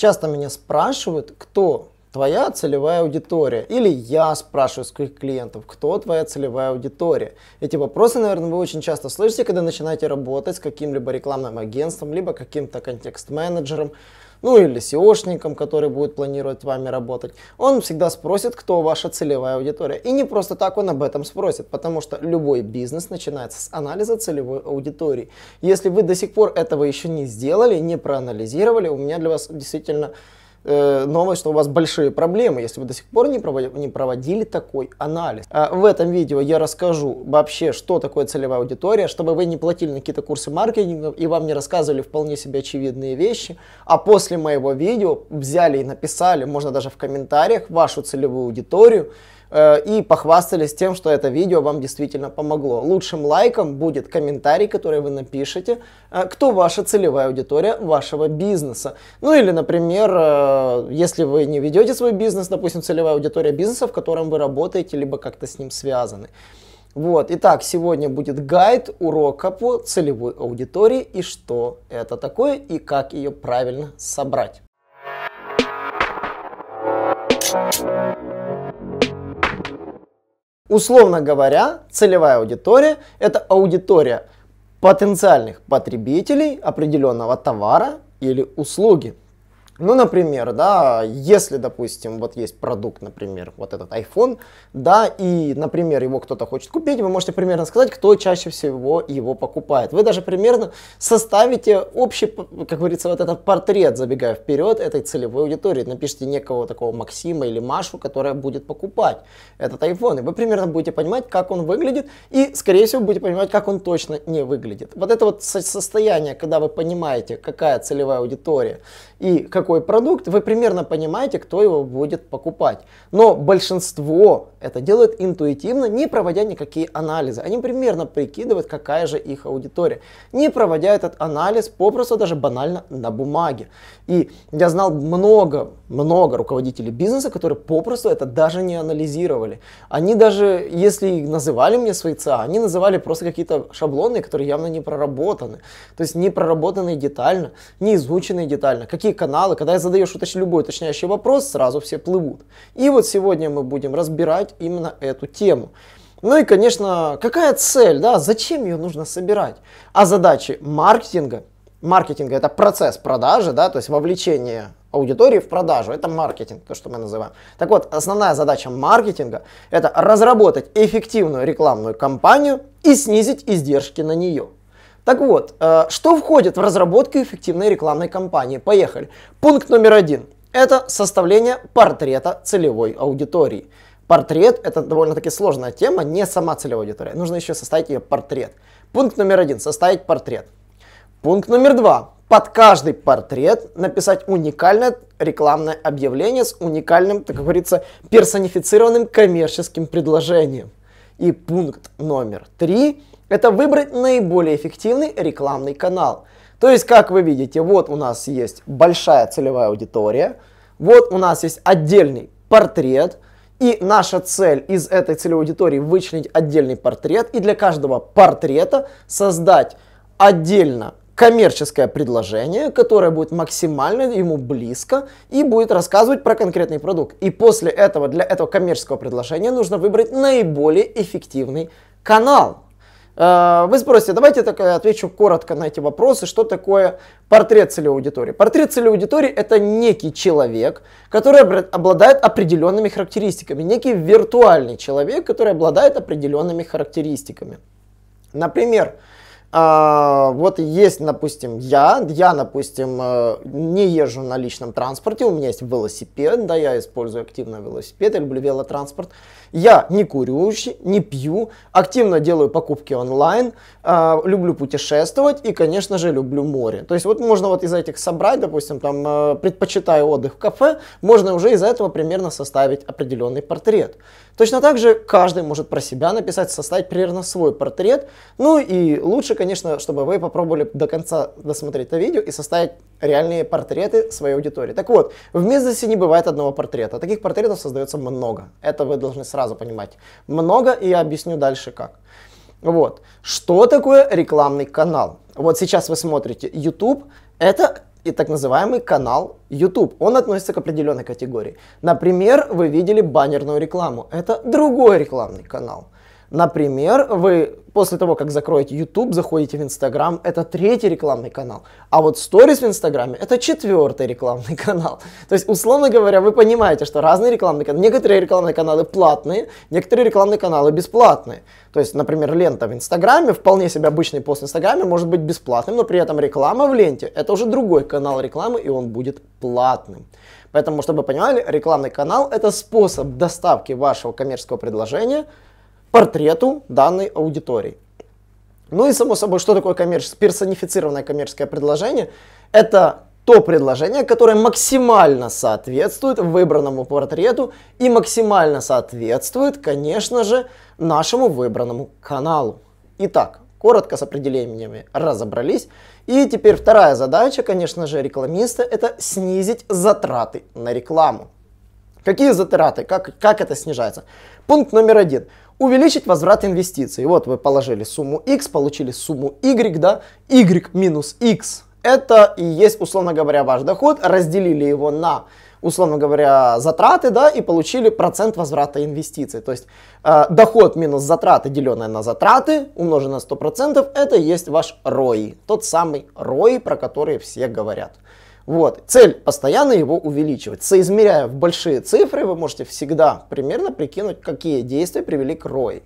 Часто меня спрашивают, кто твоя целевая аудитория. Или я спрашиваю своих клиентов, кто твоя целевая аудитория. Эти вопросы, наверное, вы очень часто слышите, когда начинаете работать с каким-либо рекламным агентством, либо каким-то контекст-менеджером ну или SEOшником, который будет планировать с вами работать, он всегда спросит, кто ваша целевая аудитория. И не просто так он об этом спросит, потому что любой бизнес начинается с анализа целевой аудитории. Если вы до сих пор этого еще не сделали, не проанализировали, у меня для вас действительно э, новость, что у вас большие проблемы, если вы до сих пор не проводили, не проводили такой анализ. А в этом видео я расскажу вообще, что такое целевая аудитория, чтобы вы не платили на какие-то курсы маркетинга и вам не рассказывали вполне себе очевидные вещи, а после моего видео взяли и написали, можно даже в комментариях, вашу целевую аудиторию, Э, и похвастались тем, что это видео вам действительно помогло. Лучшим лайком будет комментарий, который вы напишете, э, кто ваша целевая аудитория вашего бизнеса. Ну или, например, э, если вы не ведете свой бизнес, допустим, целевая аудитория бизнеса, в котором вы работаете, либо как-то с ним связаны. Вот, итак, сегодня будет гайд урока по целевой аудитории и что это такое и как ее правильно собрать. Условно говоря, целевая аудитория – это аудитория потенциальных потребителей определенного товара или услуги. Ну, например, да, если, допустим, вот есть продукт, например, вот этот iPhone, да, и, например, его кто-то хочет купить, вы можете примерно сказать, кто чаще всего его покупает. Вы даже примерно составите общий, как говорится, вот этот портрет, забегая вперед, этой целевой аудитории. Напишите некого такого Максима или Машу, которая будет покупать этот iPhone. И вы примерно будете понимать, как он выглядит, и, скорее всего, будете понимать, как он точно не выглядит. Вот это вот состояние, когда вы понимаете, какая целевая аудитория, и какой продукт, вы примерно понимаете, кто его будет покупать. Но большинство это делает интуитивно, не проводя никакие анализы. Они примерно прикидывают, какая же их аудитория. Не проводя этот анализ, попросту даже банально на бумаге. И я знал много, много руководителей бизнеса, которые попросту это даже не анализировали. Они даже, если называли мне свои ЦА, они называли просто какие-то шаблоны, которые явно не проработаны. То есть не проработанные детально, не изученные детально. Какие найти каналы. Когда я задаешь уточ... любой уточняющий вопрос, сразу все плывут. И вот сегодня мы будем разбирать именно эту тему. Ну и, конечно, какая цель, да, зачем ее нужно собирать? А задачи маркетинга, маркетинга это процесс продажи, да, то есть вовлечение аудитории в продажу, это маркетинг, то, что мы называем. Так вот, основная задача маркетинга это разработать эффективную рекламную кампанию и снизить издержки на нее. Так вот, э, что входит в разработку эффективной рекламной кампании? Поехали. Пункт номер один. Это составление портрета целевой аудитории. Портрет – это довольно-таки сложная тема, не сама целевая аудитория. Нужно еще составить ее портрет. Пункт номер один – составить портрет. Пункт номер два под каждый портрет написать уникальное рекламное объявление с уникальным, так говорится, персонифицированным коммерческим предложением. И пункт номер три это выбрать наиболее эффективный рекламный канал. То есть, как вы видите, вот у нас есть большая целевая аудитория, вот у нас есть отдельный портрет, и наша цель из этой целевой аудитории вычленить отдельный портрет и для каждого портрета создать отдельно коммерческое предложение, которое будет максимально ему близко и будет рассказывать про конкретный продукт. И после этого, для этого коммерческого предложения нужно выбрать наиболее эффективный канал. Э, вы спросите, давайте так э, отвечу коротко на эти вопросы, что такое портрет целевой аудитории. Портрет целевой аудитории это некий человек, который обладает определенными характеристиками, некий виртуальный человек, который обладает определенными характеристиками. Например, э, вот есть, допустим, я, я, допустим, не езжу на личном транспорте, у меня есть велосипед, да, я использую активно велосипед, я люблю велотранспорт. транспорт я не курю, не пью, активно делаю покупки онлайн, э, люблю путешествовать и, конечно же, люблю море. То есть вот можно вот из этих собрать, допустим, там э, предпочитаю отдых в кафе, можно уже из этого примерно составить определенный портрет. Точно так же каждый может про себя написать, составить примерно свой портрет. Ну и лучше, конечно, чтобы вы попробовали до конца досмотреть это видео и составить реальные портреты своей аудитории. Так вот, в бизнесе не бывает одного портрета. Таких портретов создается много. Это вы должны сразу понимать. Много, и я объясню дальше как. Вот. Что такое рекламный канал? Вот сейчас вы смотрите YouTube. Это и так называемый канал YouTube. Он относится к определенной категории. Например, вы видели баннерную рекламу. Это другой рекламный канал. Например, вы после того, как закроете YouTube, заходите в Instagram, это третий рекламный канал. А вот Stories в Инстаграме это четвертый рекламный канал. То есть, условно говоря, вы понимаете, что разные рекламные каналы, некоторые рекламные каналы платные, некоторые рекламные каналы бесплатные. То есть, например, лента в Инстаграме, вполне себе обычный пост в Инстаграме может быть бесплатным, но при этом реклама в ленте это уже другой канал рекламы, и он будет платным. Поэтому, чтобы вы понимали, рекламный канал это способ доставки вашего коммерческого предложения – портрету данной аудитории. Ну и само собой, что такое коммерческое персонифицированное коммерческое предложение? Это то предложение, которое максимально соответствует выбранному портрету и максимально соответствует, конечно же, нашему выбранному каналу. Итак, коротко с определениями разобрались. И теперь вторая задача, конечно же, рекламиста, это снизить затраты на рекламу. Какие затраты? Как, как это снижается? Пункт номер один увеличить возврат инвестиций. Вот вы положили сумму X, получили сумму Y, да, Y минус X это и есть, условно говоря, ваш доход, разделили его на, условно говоря, затраты, да, и получили процент возврата инвестиций. То есть э, доход минус затраты, деленное на затраты, умноженное на 100%, это и есть ваш ROI, тот самый ROI, про который все говорят. Вот. Цель постоянно его увеличивать. Соизмеряя в большие цифры, вы можете всегда примерно прикинуть, какие действия привели к ROI.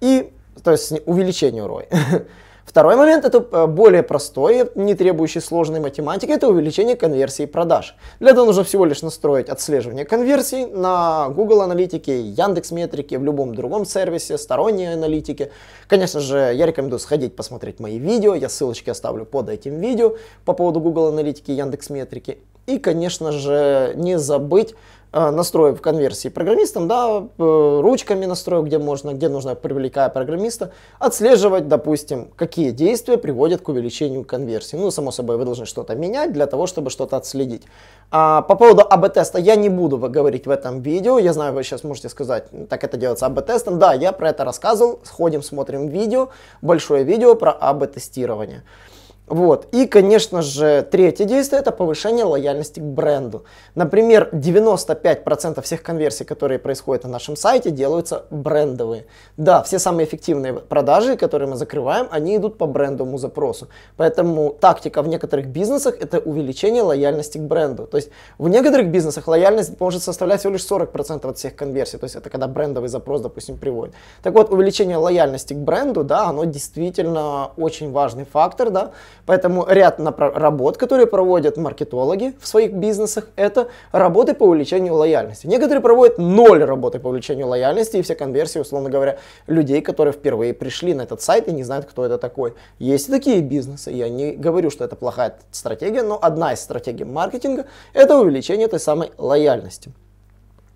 И, то есть увеличению ROI. Второй момент это э, более простой, не требующий сложной математики, это увеличение конверсии продаж. Для этого нужно всего лишь настроить отслеживание конверсий на Google аналитике, Яндекс метрике, в любом другом сервисе, сторонние аналитики. Конечно же, я рекомендую сходить посмотреть мои видео, я ссылочки оставлю под этим видео по поводу Google аналитики, Яндекс метрики. И, конечно же, не забыть Э, настроек в конверсии программистам, да, э, ручками настроек, где можно, где нужно, привлекая программиста, отслеживать, допустим, какие действия приводят к увеличению конверсии. Ну, само собой, вы должны что-то менять для того, чтобы что-то отследить. А, по поводу АБ-теста я не буду говорить в этом видео. Я знаю, вы сейчас можете сказать, так это делается АБ-тестом. Да, я про это рассказывал. Сходим, смотрим видео, большое видео про АБ-тестирование. Вот. И, конечно же, третье действие – это повышение лояльности к бренду. Например, 95% всех конверсий, которые происходят на нашем сайте, делаются брендовые. Да, все самые эффективные продажи, которые мы закрываем, они идут по брендовому запросу. Поэтому тактика в некоторых бизнесах – это увеличение лояльности к бренду. То есть в некоторых бизнесах лояльность может составлять всего лишь 40% от всех конверсий. То есть это когда брендовый запрос, допустим, приводит. Так вот, увеличение лояльности к бренду, да, оно действительно очень важный фактор, да, Поэтому ряд работ, которые проводят маркетологи в своих бизнесах, это работы по увеличению лояльности. Некоторые проводят ноль работы по увеличению лояльности и все конверсии, условно говоря, людей, которые впервые пришли на этот сайт и не знают, кто это такой. Есть и такие бизнесы. Я не говорю, что это плохая стратегия, но одна из стратегий маркетинга – это увеличение этой самой лояльности.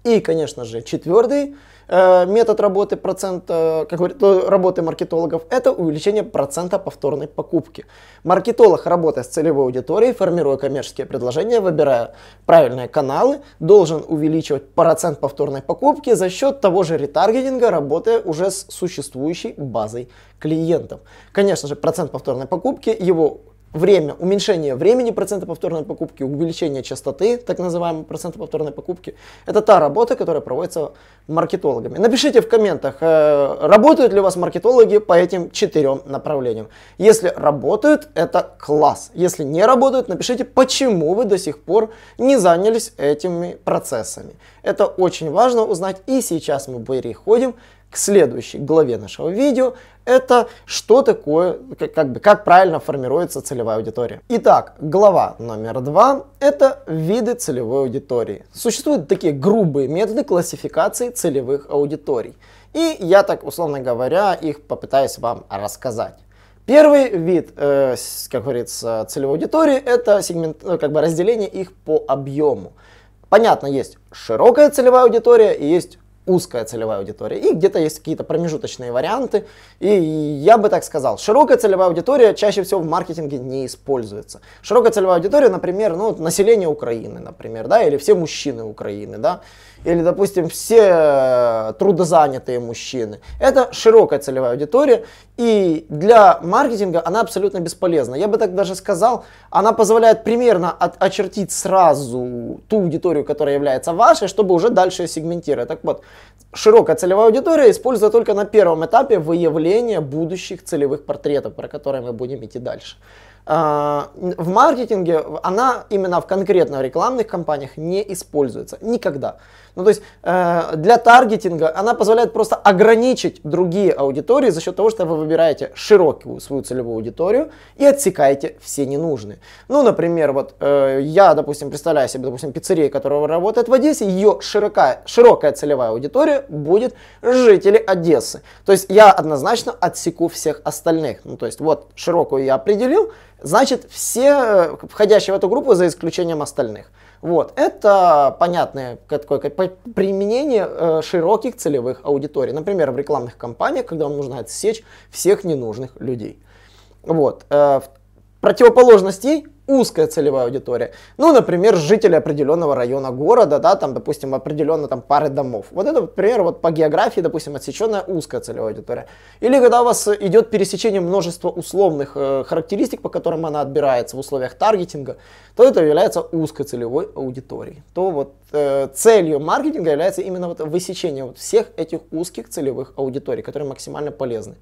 И, конечно же, четвертый – Э, метод работы процента, э, как говорит, э, работы маркетологов, это увеличение процента повторной покупки. Маркетолог, работая с целевой аудиторией, формируя коммерческие предложения, выбирая правильные каналы, должен увеличивать процент повторной покупки за счет того же ретаргетинга, работая уже с существующей базой клиентов. Конечно же, процент повторной покупки, его время, уменьшение времени процента повторной покупки, увеличение частоты, так называемого процента повторной покупки, это та работа, которая проводится маркетологами. Напишите в комментах, э, работают ли у вас маркетологи по этим четырем направлениям. Если работают, это класс. Если не работают, напишите, почему вы до сих пор не занялись этими процессами. Это очень важно узнать, и сейчас мы переходим к следующей главе нашего видео, это что такое, как, как бы, как правильно формируется целевая аудитория. Итак, глава номер два – это виды целевой аудитории. Существуют такие грубые методы классификации целевых аудиторий. И я так, условно говоря, их попытаюсь вам рассказать. Первый вид, э, как говорится, целевой аудитории – это сегмент, э, как бы разделение их по объему. Понятно, есть широкая целевая аудитория и есть узкая целевая аудитория, и где-то есть какие-то промежуточные варианты. И я бы так сказал, широкая целевая аудитория чаще всего в маркетинге не используется. Широкая целевая аудитория, например, ну, население Украины, например, да, или все мужчины Украины, да, или, допустим, все э, трудозанятые мужчины. Это широкая целевая аудитория, и для маркетинга она абсолютно бесполезна. Я бы так даже сказал, она позволяет примерно от, очертить сразу ту аудиторию, которая является вашей, чтобы уже дальше сегментировать. Так вот, широкая целевая аудитория используется только на первом этапе выявления будущих целевых портретов, про которые мы будем идти дальше. А, в маркетинге она именно в конкретно рекламных кампаниях не используется никогда. Ну, то есть э, для таргетинга она позволяет просто ограничить другие аудитории за счет того, что вы выбираете широкую свою целевую аудиторию и отсекаете все ненужные. Ну, например, вот э, я, допустим, представляю себе, допустим, пиццерия, которая работает в Одессе, ее широкая, широкая целевая аудитория будет жители Одессы. То есть я однозначно отсеку всех остальных. Ну, то есть вот широкую я определил, значит все э, входящие в эту группу за исключением остальных. Вот. Это понятное такое, применение э, широких целевых аудиторий. Например, в рекламных кампаниях, когда вам нужно отсечь всех ненужных людей. Вот. Э, Противоположностей узкая целевая аудитория. Ну, например, жители определенного района города, да, там, допустим, определенно там пары домов. Вот это, например, вот по географии, допустим, отсеченная узкая целевая аудитория. Или когда у вас идет пересечение множества условных э, характеристик, по которым она отбирается в условиях таргетинга, то это является узкой целевой аудиторией. То вот э, целью маркетинга является именно вот высечение вот всех этих узких целевых аудиторий, которые максимально полезны.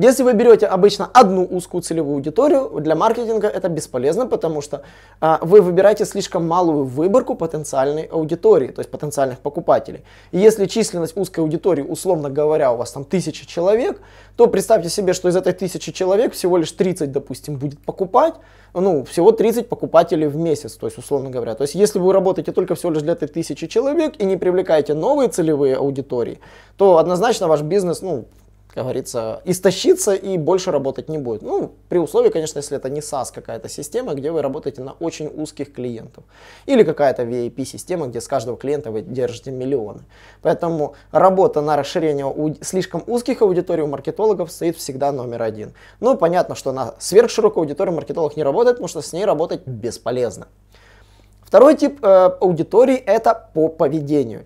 Если вы берете обычно одну узкую целевую аудиторию, для маркетинга это бесполезно, потому что а, вы выбираете слишком малую выборку потенциальной аудитории, то есть потенциальных покупателей. И если численность узкой аудитории, условно говоря, у вас там тысяча человек, то представьте себе, что из этой тысячи человек всего лишь 30, допустим, будет покупать, ну, всего 30 покупателей в месяц, то есть, условно говоря. То есть, если вы работаете только всего лишь для этой тысячи человек и не привлекаете новые целевые аудитории, то однозначно ваш бизнес, ну, как говорится, истощится и больше работать не будет. Ну, при условии, конечно, если это не SaaS какая-то система, где вы работаете на очень узких клиентов. Или какая-то VIP-система, где с каждого клиента вы держите миллионы. Поэтому работа на расширение у... слишком узких аудиторий у маркетологов стоит всегда номер один. Ну, понятно, что на сверхширокую аудиторию маркетолог не работает, потому что с ней работать бесполезно. Второй тип э, аудитории это по поведению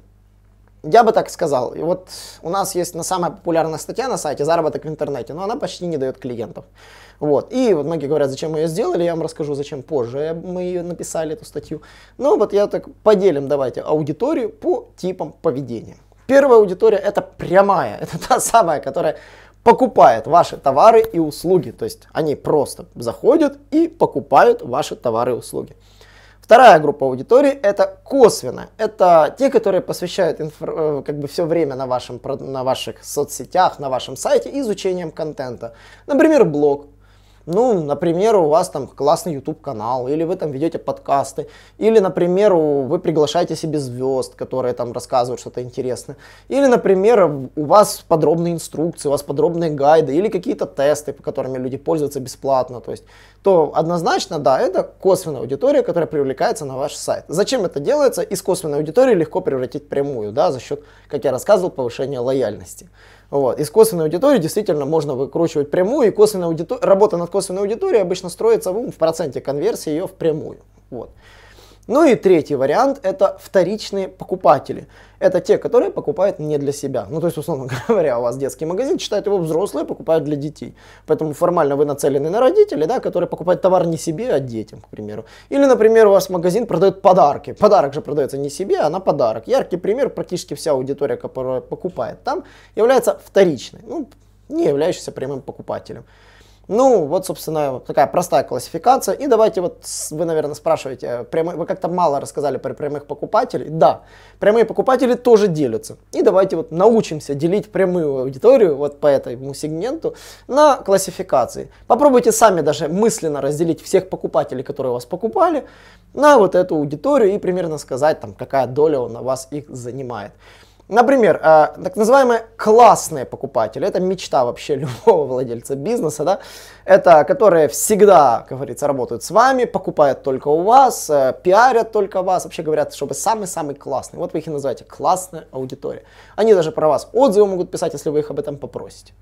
я бы так сказал. И вот у нас есть на самая популярная статья на сайте «Заработок в интернете», но она почти не дает клиентов. Вот. И вот многие говорят, зачем мы ее сделали, я вам расскажу, зачем позже мы ее написали, эту статью. Ну вот я так поделим, давайте, аудиторию по типам поведения. Первая аудитория – это прямая, это та самая, которая покупает ваши товары и услуги. То есть они просто заходят и покупают ваши товары и услуги. Вторая группа аудитории – это косвенно. Это те, которые посвящают инфра, э, как бы все время на, вашем, на ваших соцсетях, на вашем сайте изучением контента. Например, блог, ну, например, у вас там классный YouTube-канал, или вы там ведете подкасты, или, например, вы приглашаете себе звезд, которые там рассказывают что-то интересное, или, например, у вас подробные инструкции, у вас подробные гайды, или какие-то тесты, по которыми люди пользуются бесплатно, то есть, то однозначно, да, это косвенная аудитория, которая привлекается на ваш сайт. Зачем это делается? Из косвенной аудитории легко превратить прямую, да, за счет, как я рассказывал, повышения лояльности. Вот. Из косвенной аудитории действительно можно выкручивать прямую, и косвенная аудитор... работа над косвенной аудиторией обычно строится ну, в проценте конверсии ее в прямую. Вот. Ну и третий вариант – это вторичные покупатели. Это те, которые покупают не для себя. Ну, то есть, условно говоря, у вас детский магазин, читают его взрослые, покупают для детей. Поэтому формально вы нацелены на родителей, да, которые покупают товар не себе, а детям, к примеру. Или, например, у вас магазин продает подарки. Подарок же продается не себе, а на подарок. Яркий пример, практически вся аудитория, которая покупает там, является вторичной, ну, не являющейся прямым покупателем. Ну, вот, собственно, такая простая классификация. И давайте вот, вы, наверное, спрашиваете, э, прямо, вы как-то мало рассказали про прямых покупателей. Да, прямые покупатели тоже делятся. И давайте вот научимся делить прямую аудиторию вот по этому сегменту на классификации. Попробуйте сами даже мысленно разделить всех покупателей, которые у вас покупали, на вот эту аудиторию и примерно сказать, там, какая доля у вас их занимает. Например, а, так называемые классные покупатели, это мечта вообще любого владельца бизнеса, да, это которые всегда, как говорится, работают с вами, покупают только у вас, э, пиарят только вас, вообще говорят, чтобы самый-самый классный, вот вы их и называете, классная аудитория. Они даже про вас отзывы могут писать, если вы их об этом попросите.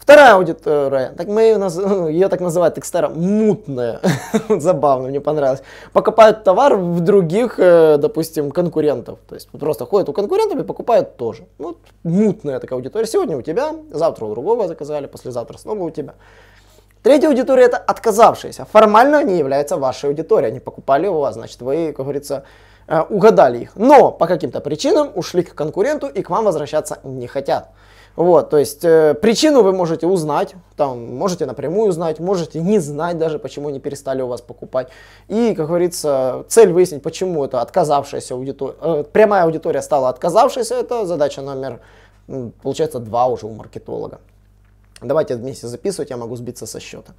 Вторая аудитория, так мы ее, ее так называют текстера, мутная, забавно, мне понравилось, покупают товар в других, э, допустим, конкурентов. То есть просто ходят у конкурентов и покупают тоже. Ну, вот мутная такая аудитория. Сегодня у тебя, завтра у другого заказали, послезавтра снова у тебя. Третья аудитория это отказавшиеся. Формально они являются вашей аудиторией. Они покупали у вас, значит, вы, как говорится, э, угадали их. Но по каким-то причинам ушли к конкуренту и к вам возвращаться не хотят. Вот, то есть э, причину вы можете узнать, там, можете напрямую узнать, можете не знать даже, почему они перестали у вас покупать. И, как говорится, цель выяснить, почему это отказавшаяся аудитория, э, прямая аудитория стала отказавшейся, это задача номер, ну, получается, два уже у маркетолога. Давайте вместе записывать, я могу сбиться со счета.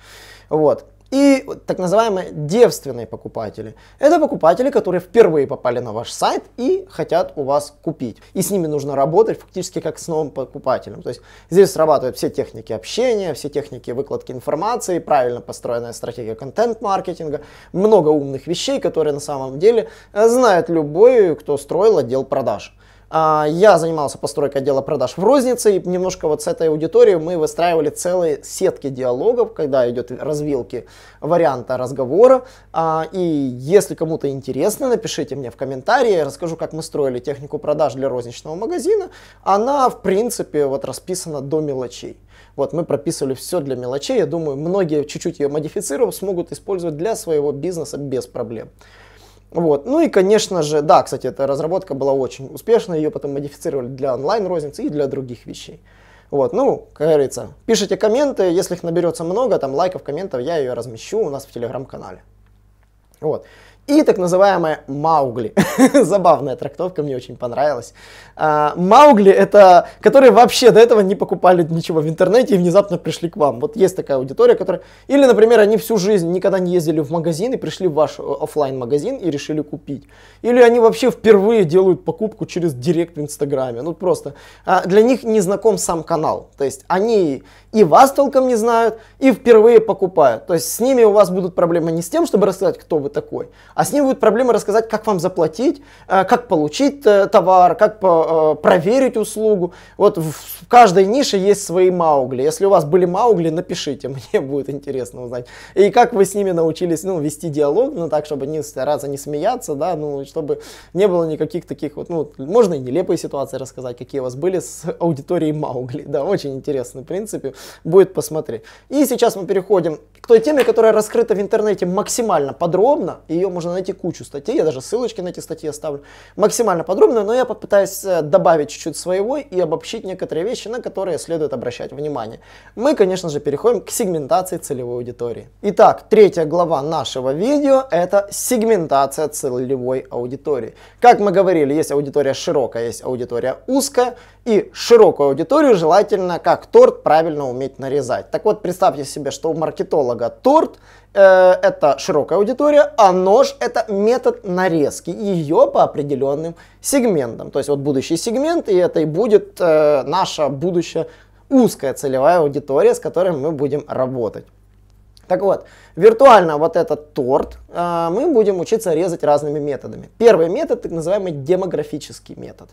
Вот и так называемые девственные покупатели. Это покупатели, которые впервые попали на ваш сайт и хотят у вас купить. И с ними нужно работать фактически как с новым покупателем. То есть здесь срабатывают все техники общения, все техники выкладки информации, правильно построенная стратегия контент-маркетинга, много умных вещей, которые на самом деле знает любой, кто строил отдел продаж. А, я занимался постройкой отдела продаж в рознице, и немножко вот с этой аудиторией мы выстраивали целые сетки диалогов, когда идет развилки варианта разговора. А, и если кому-то интересно, напишите мне в комментарии, я расскажу, как мы строили технику продаж для розничного магазина. Она, в принципе, вот расписана до мелочей. Вот мы прописывали все для мелочей, я думаю, многие чуть-чуть ее модифицировав, смогут использовать для своего бизнеса без проблем. Вот. Ну и, конечно же, да, кстати, эта разработка была очень успешной, ее потом модифицировали для онлайн-розницы и для других вещей. Вот, ну, как говорится, пишите комменты, если их наберется много, там лайков, комментов, я ее размещу у нас в телеграм-канале. Вот и так называемые Маугли. Забавная трактовка, мне очень понравилась. А, Маугли это, которые вообще до этого не покупали ничего в интернете и внезапно пришли к вам. Вот есть такая аудитория, которая... Или, например, они всю жизнь никогда не ездили в магазин и пришли в ваш э, офлайн магазин и решили купить. Или они вообще впервые делают покупку через директ в Инстаграме. Ну просто а, для них не знаком сам канал. То есть они и вас толком не знают, и впервые покупают. То есть с ними у вас будут проблемы не с тем, чтобы рассказать, кто вы такой, а с ними будут проблемы рассказать, как вам заплатить, э, как получить э, товар, как э, проверить услугу. Вот в каждой нише есть свои маугли. Если у вас были маугли, напишите, мне будет интересно узнать. И как вы с ними научились ну, вести диалог, ну так, чтобы ни раза не смеяться, да, ну чтобы не было никаких таких вот, ну, можно и нелепые ситуации рассказать, какие у вас были с аудиторией Маугли, да, очень интересно, в принципе будет посмотреть. И сейчас мы переходим к той теме, которая раскрыта в интернете максимально подробно. Ее можно найти кучу статей, я даже ссылочки на эти статьи оставлю. Максимально подробно, но я попытаюсь э, добавить чуть-чуть своего и обобщить некоторые вещи, на которые следует обращать внимание. Мы, конечно же, переходим к сегментации целевой аудитории. Итак, третья глава нашего видео – это сегментация целевой аудитории. Как мы говорили, есть аудитория широкая, есть аудитория узкая, и широкую аудиторию желательно как торт правильно уметь нарезать. Так вот, представьте себе, что у маркетолога торт э, это широкая аудитория, а нож это метод нарезки ее по определенным сегментам. То есть вот будущий сегмент, и это и будет э, наша будущая узкая целевая аудитория, с которой мы будем работать. Так вот, виртуально вот этот торт э, мы будем учиться резать разными методами. Первый метод, так называемый демографический метод.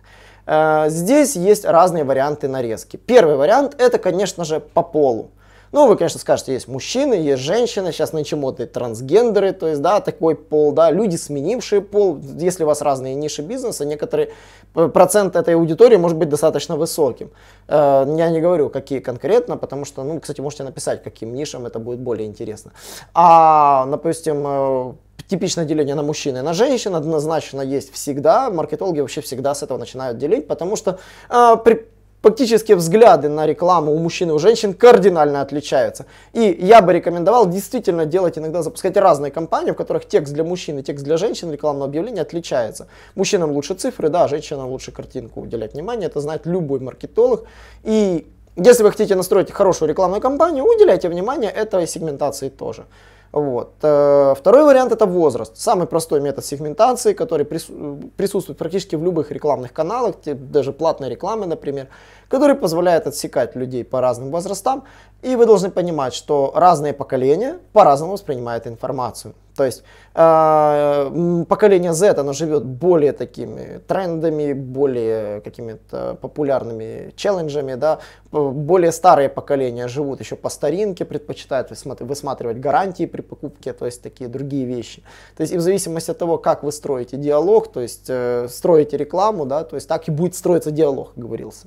Э, здесь есть разные варианты нарезки. Первый вариант это, конечно же, по полу. Ну, вы, конечно, скажете, есть мужчины, есть женщины, сейчас нынче моды трансгендеры, то есть, да, такой пол, да, люди, сменившие пол, если у вас разные ниши бизнеса, некоторые процент этой аудитории может быть достаточно высоким. Э, я не говорю, какие конкретно, потому что, ну, кстати, можете написать, каким нишам это будет более интересно. А, допустим, э, типичное деление на мужчин и на женщин однозначно есть всегда. Маркетологи вообще всегда с этого начинают делить, потому что э, при фактически взгляды на рекламу у мужчин и у женщин кардинально отличаются. И я бы рекомендовал действительно делать иногда, запускать разные кампании, в которых текст для мужчин и текст для женщин рекламного объявления отличается. Мужчинам лучше цифры, да, женщинам лучше картинку уделять внимание, это знает любой маркетолог. И если вы хотите настроить хорошую рекламную кампанию, уделяйте внимание этой сегментации тоже. Вот. Э, второй вариант это возраст. Самый простой метод сегментации, который присутствует практически в любых рекламных каналах, даже платной рекламы, например, который позволяет отсекать людей по разным возрастам. И вы должны понимать, что разные поколения по-разному воспринимают информацию. То есть а, поколение Z, оно живет более такими трендами, более какими-то популярными челленджами, да. Более старые поколения живут еще по старинке, предпочитают высматривать гарантии при покупке, то есть такие другие вещи. То есть и в зависимости от того, как вы строите диалог, то есть э, строите рекламу, да, то есть так и будет строиться диалог, говорился.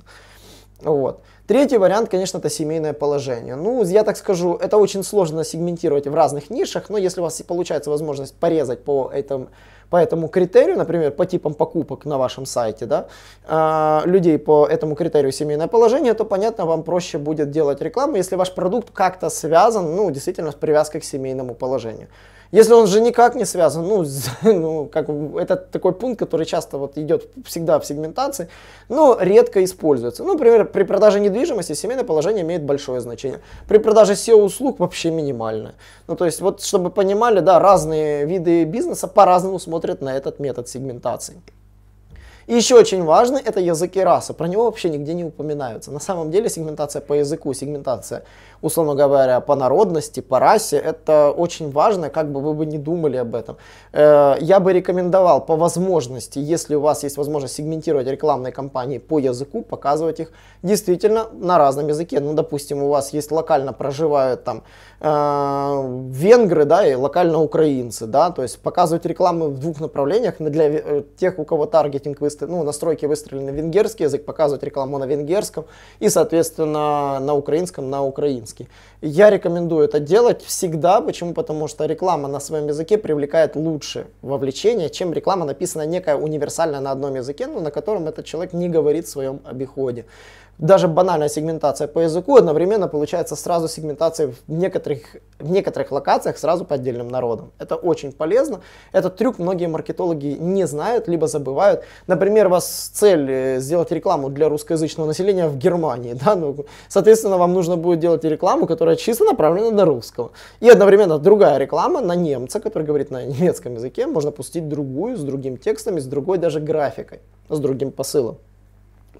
Вот. Третий вариант, конечно, это семейное положение. Ну, я так скажу, это очень сложно сегментировать в разных нишах, но если у вас получается возможность порезать по этому, по этому критерию, например, по типам покупок на вашем сайте, да, а, людей по этому критерию семейное положение, то, понятно, вам проще будет делать рекламу, если ваш продукт как-то связан, ну, действительно, с привязкой к семейному положению. Если он же никак не связан, ну, ну как, это такой пункт, который часто вот идет всегда в сегментации, но редко используется. Ну, например, при продаже недвижимости семейное положение имеет большое значение. При продаже SEO-услуг вообще минимальное. Ну, то есть, вот чтобы понимали, да, разные виды бизнеса по-разному смотрят на этот метод сегментации. И еще очень важно, это языки расы. Про него вообще нигде не упоминаются. На самом деле сегментация по языку, сегментация условно говоря, по народности, по расе, это очень важно, как бы вы бы не думали об этом. Э, я бы рекомендовал по возможности, если у вас есть возможность сегментировать рекламные кампании по языку, показывать их действительно на разном языке. Ну, допустим, у вас есть локально проживают там э, венгры, да, и локально украинцы, да, то есть показывать рекламу в двух направлениях для э, тех, у кого таргетинг, выстро... ну, настройки выстроены на венгерский язык, показывать рекламу на венгерском и, соответственно, на украинском, на украинском по-английски. Я рекомендую это делать всегда. Почему? Потому что реклама на своем языке привлекает лучше вовлечение, чем реклама написанная некая универсальная на одном языке, но на котором этот человек не говорит в своем обиходе даже банальная сегментация по языку одновременно получается сразу сегментация в некоторых, в некоторых локациях сразу по отдельным народам. Это очень полезно. Этот трюк многие маркетологи не знают, либо забывают. Например, у вас цель э, сделать рекламу для русскоязычного населения в Германии. Да? Ну, соответственно, вам нужно будет делать рекламу, которая чисто направлена на русского. И одновременно другая реклама на немца, который говорит на немецком языке, можно пустить другую с другим текстом с другой даже графикой, с другим посылом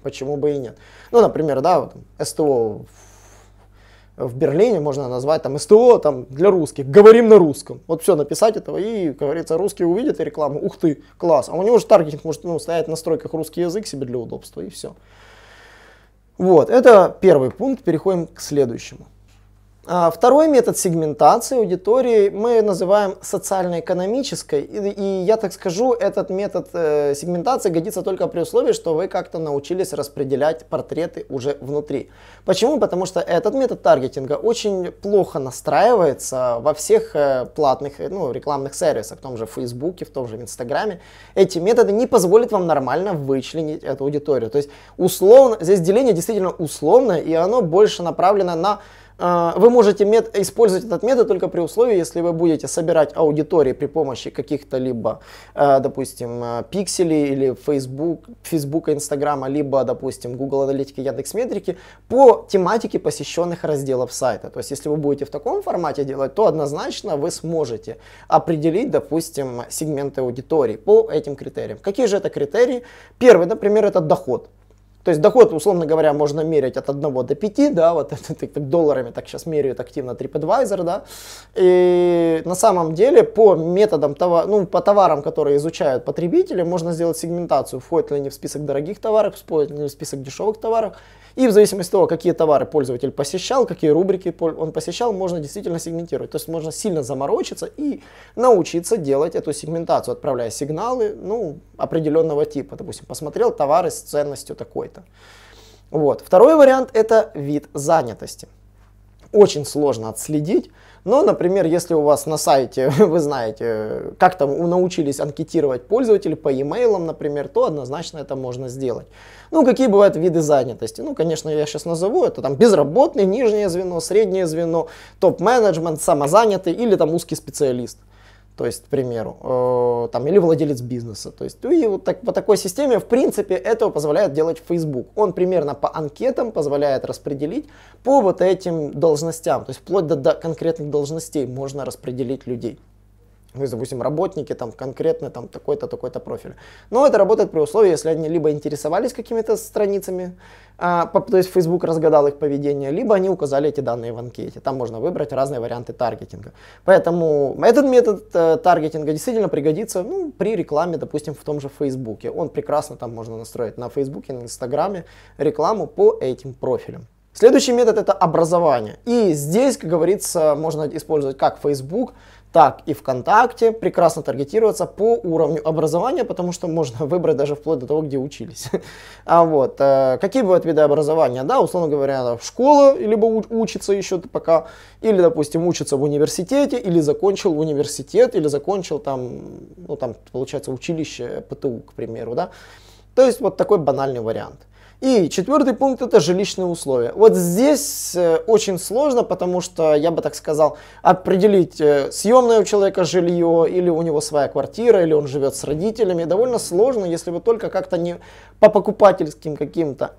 почему бы и нет. Ну, например, да, вот, СТО в, Берлине можно назвать там СТО там, для русских, говорим на русском. Вот все, написать этого, и, как говорится, русский увидит рекламу, ух ты, класс. А у него же таргетинг может ну, стоять в настройках русский язык себе для удобства, и все. Вот, это первый пункт, переходим к следующему. А, второй метод сегментации аудитории мы называем социально-экономической. И, и я так скажу, этот метод э, сегментации годится только при условии, что вы как-то научились распределять портреты уже внутри. Почему? Потому что этот метод таргетинга очень плохо настраивается во всех э, платных э, ну, рекламных сервисах, в том же Фейсбуке, в том же Инстаграме. Эти методы не позволят вам нормально вычленить эту аудиторию. То есть условно, здесь деление действительно условное, и оно больше направлено на а, вы можете мет- использовать этот метод только при условии, если вы будете собирать аудитории при помощи каких-то либо, э, допустим, э, пикселей или Facebook, Facebook, Instagram, либо, допустим, Google Аналитики, Яндекс Метрики по тематике посещенных разделов сайта. То есть, если вы будете в таком формате делать, то однозначно вы сможете определить, допустим, сегменты аудитории по этим критериям. Какие же это критерии? Первый, например, это доход. То есть доход, условно говоря, можно мерить от 1 до 5, да, вот это так, долларами так сейчас меряют активно TripAdvisor, да. И на самом деле по методам, товар, ну, по товарам, которые изучают потребители, можно сделать сегментацию, входит ли они в список дорогих товаров, входит ли они в список дешевых товаров, и в зависимости от того, какие товары пользователь посещал, какие рубрики он посещал, можно действительно сегментировать. То есть можно сильно заморочиться и научиться делать эту сегментацию, отправляя сигналы ну, определенного типа. Допустим, посмотрел товары с ценностью такой-то. Вот. Второй вариант – это вид занятости. Очень сложно отследить, но, ну, например, если у вас на сайте, вы знаете, как там научились анкетировать пользователей по e-mail, например, то однозначно это можно сделать. Ну, какие бывают виды занятости? Ну, конечно, я сейчас назову, это там безработный, нижнее звено, среднее звено, топ-менеджмент, самозанятый или там узкий специалист то есть, к примеру, э, там, или владелец бизнеса. То есть, и вот так, по такой системе, в принципе, этого позволяет делать Facebook. Он примерно по анкетам позволяет распределить по вот этим должностям. То есть, вплоть до, до конкретных должностей можно распределить людей ну, допустим, работники там конкретно там такой-то, такой-то профиль. Но это работает при условии, если они либо интересовались какими-то страницами, а, по, то есть Facebook разгадал их поведение, либо они указали эти данные в анкете. Там можно выбрать разные варианты таргетинга. Поэтому этот метод э, таргетинга действительно пригодится ну, при рекламе, допустим, в том же Facebook. Он прекрасно там можно настроить на Facebook, на Инстаграме рекламу по этим профилям. Следующий метод это образование. И здесь, как говорится, можно использовать как Facebook, так и ВКонтакте прекрасно таргетироваться по уровню образования, потому что можно выбрать даже вплоть до того, где учились. А вот, э, какие бывают виды образования? Да, условно говоря, в школу, либо учится еще пока, или, допустим, учится в университете, или закончил университет, или закончил там, ну там, получается, училище ПТУ, к примеру, да. То есть вот такой банальный вариант. И четвертый пункт это жилищные условия. Вот здесь э, очень сложно, потому что, я бы так сказал, определить э, съемное у человека жилье, или у него своя квартира, или он живет с родителями, довольно сложно, если вы только как-то не по покупательским каким-то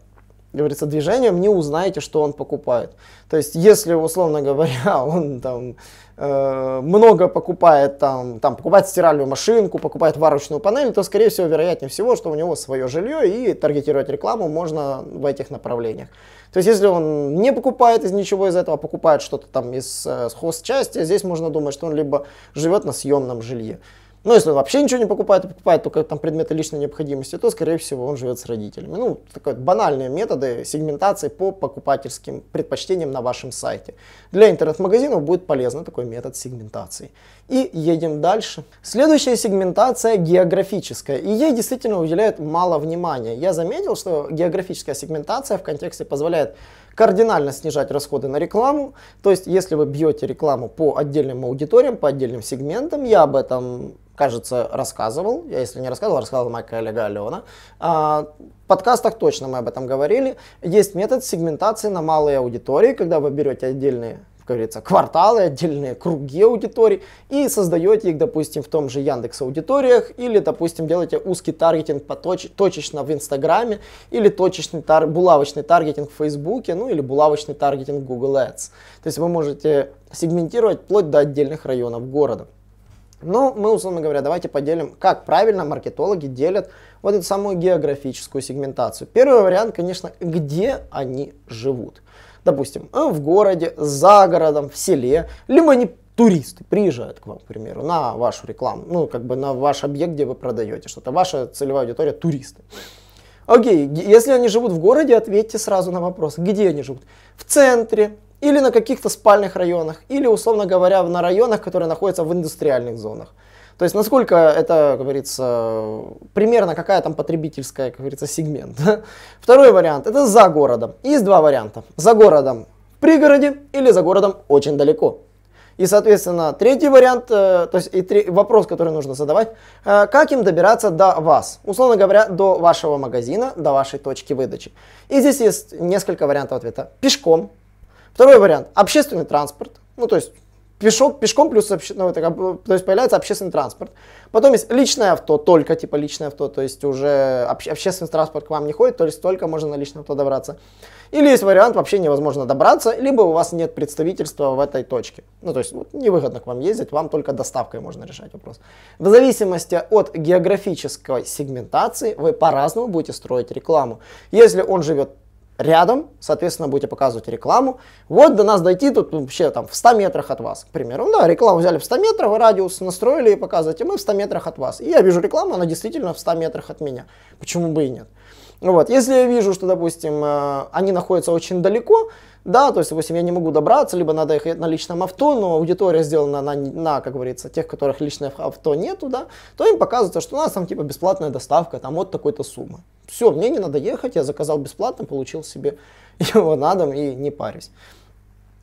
говорится, движением не узнаете, что он покупает. То есть, если, условно говоря, он там Э, много покупает там, там покупает стиральную машинку, покупает варочную панель, то скорее всего вероятнее всего, что у него свое жилье и таргетировать рекламу можно в этих направлениях. То есть если он не покупает из ничего из этого, а покупает что-то там из э, хозчасти, здесь можно думать, что он либо живет на съемном жилье. Ну если он вообще ничего не покупает, а покупает только там предметы личной необходимости, то, скорее всего, он живет с родителями. Ну, такое банальные методы сегментации по покупательским предпочтениям на вашем сайте. Для интернет-магазинов будет полезно такой метод сегментации. И едем дальше. Следующая сегментация географическая. И ей действительно уделяют мало внимания. Я заметил, что географическая сегментация в контексте позволяет кардинально снижать расходы на рекламу. То есть, если вы бьете рекламу по отдельным аудиториям, по отдельным сегментам, я об этом кажется, рассказывал. Я, если не рассказывал, рассказывал моя коллега Алена. А, в подкастах точно мы об этом говорили. Есть метод сегментации на малые аудитории, когда вы берете отдельные как говорится, кварталы, отдельные круги аудиторий и создаете их, допустим, в том же Яндекс аудиториях или, допустим, делаете узкий таргетинг по точ точечно в Инстаграме или точечный тар булавочный таргетинг в Фейсбуке, ну или булавочный таргетинг в Google Ads. То есть вы можете сегментировать вплоть до отдельных районов города. Но ну, мы, условно говоря, давайте поделим, как правильно маркетологи делят вот эту самую географическую сегментацию. Первый вариант, конечно, где они живут. Допустим, э, в городе, за городом, в селе, либо они туристы приезжают к вам, к примеру, на вашу рекламу, ну, как бы на ваш объект, где вы продаете что-то. Ваша целевая аудитория – туристы. Окей, если они живут в городе, ответьте сразу на вопрос, где они живут. В центре, или на каких-то спальных районах, или, условно говоря, на районах, которые находятся в индустриальных зонах. То есть, насколько это, как говорится, примерно какая там потребительская, как говорится, сегмент. Второй вариант – это за городом. Есть два варианта. За городом в пригороде или за городом очень далеко. И, соответственно, третий вариант, э, то есть и три, вопрос, который нужно задавать, э, как им добираться до вас, условно говоря, до вашего магазина, до вашей точки выдачи. И здесь есть несколько вариантов ответа. Пешком, Второй вариант. Общественный транспорт. Ну, то есть пешок, пешком плюс общественный, ну, то есть появляется общественный транспорт. Потом есть личное авто, только типа личное авто, то есть уже обще, общественный транспорт к вам не ходит, то есть только можно на личное авто добраться. Или есть вариант вообще невозможно добраться, либо у вас нет представительства в этой точке. Ну то есть вот, невыгодно к вам ездить, вам только доставкой можно решать вопрос. В зависимости от географической сегментации вы по-разному будете строить рекламу. Если он живет рядом, соответственно, будете показывать рекламу. Вот до нас дойти тут вообще там в 100 метрах от вас, к примеру. Ну да, рекламу взяли в 100 метров, радиус настроили и показываете, мы в 100 метрах от вас. И я вижу рекламу, она действительно в 100 метрах от меня. Почему бы и нет? Вот, если я вижу, что, допустим, э, они находятся очень далеко, да, то есть, допустим, я не могу добраться, либо надо ехать на личном авто, но аудитория сделана на, на как говорится, тех, которых личное авто нету, да, то им показывается, что у нас там типа бесплатная доставка, там вот такой-то суммы. Все, мне не надо ехать, я заказал бесплатно, получил себе его на дом и не парюсь.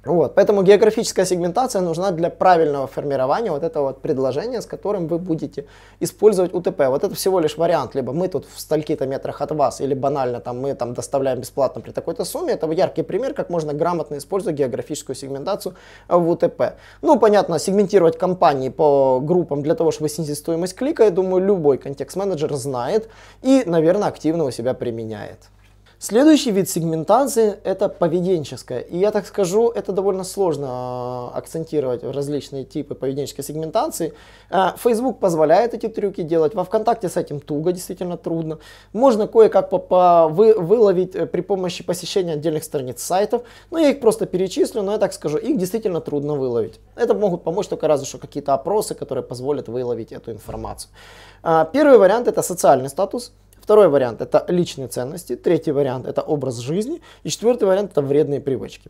Вот, поэтому географическая сегментация нужна для правильного формирования вот этого вот предложения, с которым вы будете использовать УТП. Вот это всего лишь вариант, либо мы тут в стольких то метрах от вас, или банально там мы там доставляем бесплатно при такой-то сумме. Это яркий пример, как можно грамотно использовать географическую сегментацию в УТП. Ну, понятно, сегментировать компании по группам для того, чтобы снизить стоимость клика, я думаю, любой контекст-менеджер знает и, наверное, активно у себя применяет. Следующий вид сегментации – это поведенческая. И я так скажу, это довольно сложно а, акцентировать различные типы поведенческой сегментации. А, Facebook позволяет эти трюки делать, во ВКонтакте с этим туго, действительно трудно. Можно кое-как по вы выловить э, при помощи посещения отдельных страниц сайтов. Но ну, я их просто перечислю, но я так скажу, их действительно трудно выловить. Это могут помочь только разве что какие-то опросы, которые позволят выловить эту информацию. А, первый вариант – это социальный статус – Второй вариант – это личные ценности. Третий вариант – это образ жизни. И четвертый вариант – это вредные привычки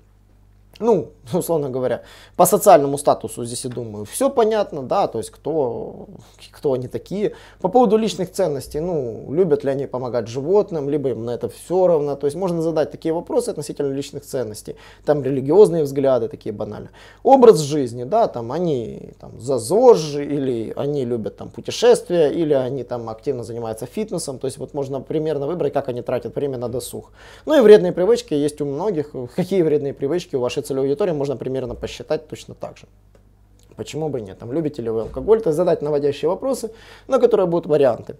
ну, условно говоря, по социальному статусу здесь, я думаю, все понятно, да, то есть кто, кто они такие. По поводу личных ценностей, ну, любят ли они помогать животным, либо им на это все равно, то есть можно задать такие вопросы относительно личных ценностей, там религиозные взгляды такие банальные Образ жизни, да, там они там за ЗОЖ, или они любят там путешествия, или они там активно занимаются фитнесом, то есть вот можно примерно выбрать, как они тратят время на досуг. Ну и вредные привычки есть у многих, какие вредные привычки у вашей целевой аудитории можно примерно посчитать точно так же. Почему бы и нет? Там, любите ли вы алкоголь? То есть задать наводящие вопросы, на которые будут варианты.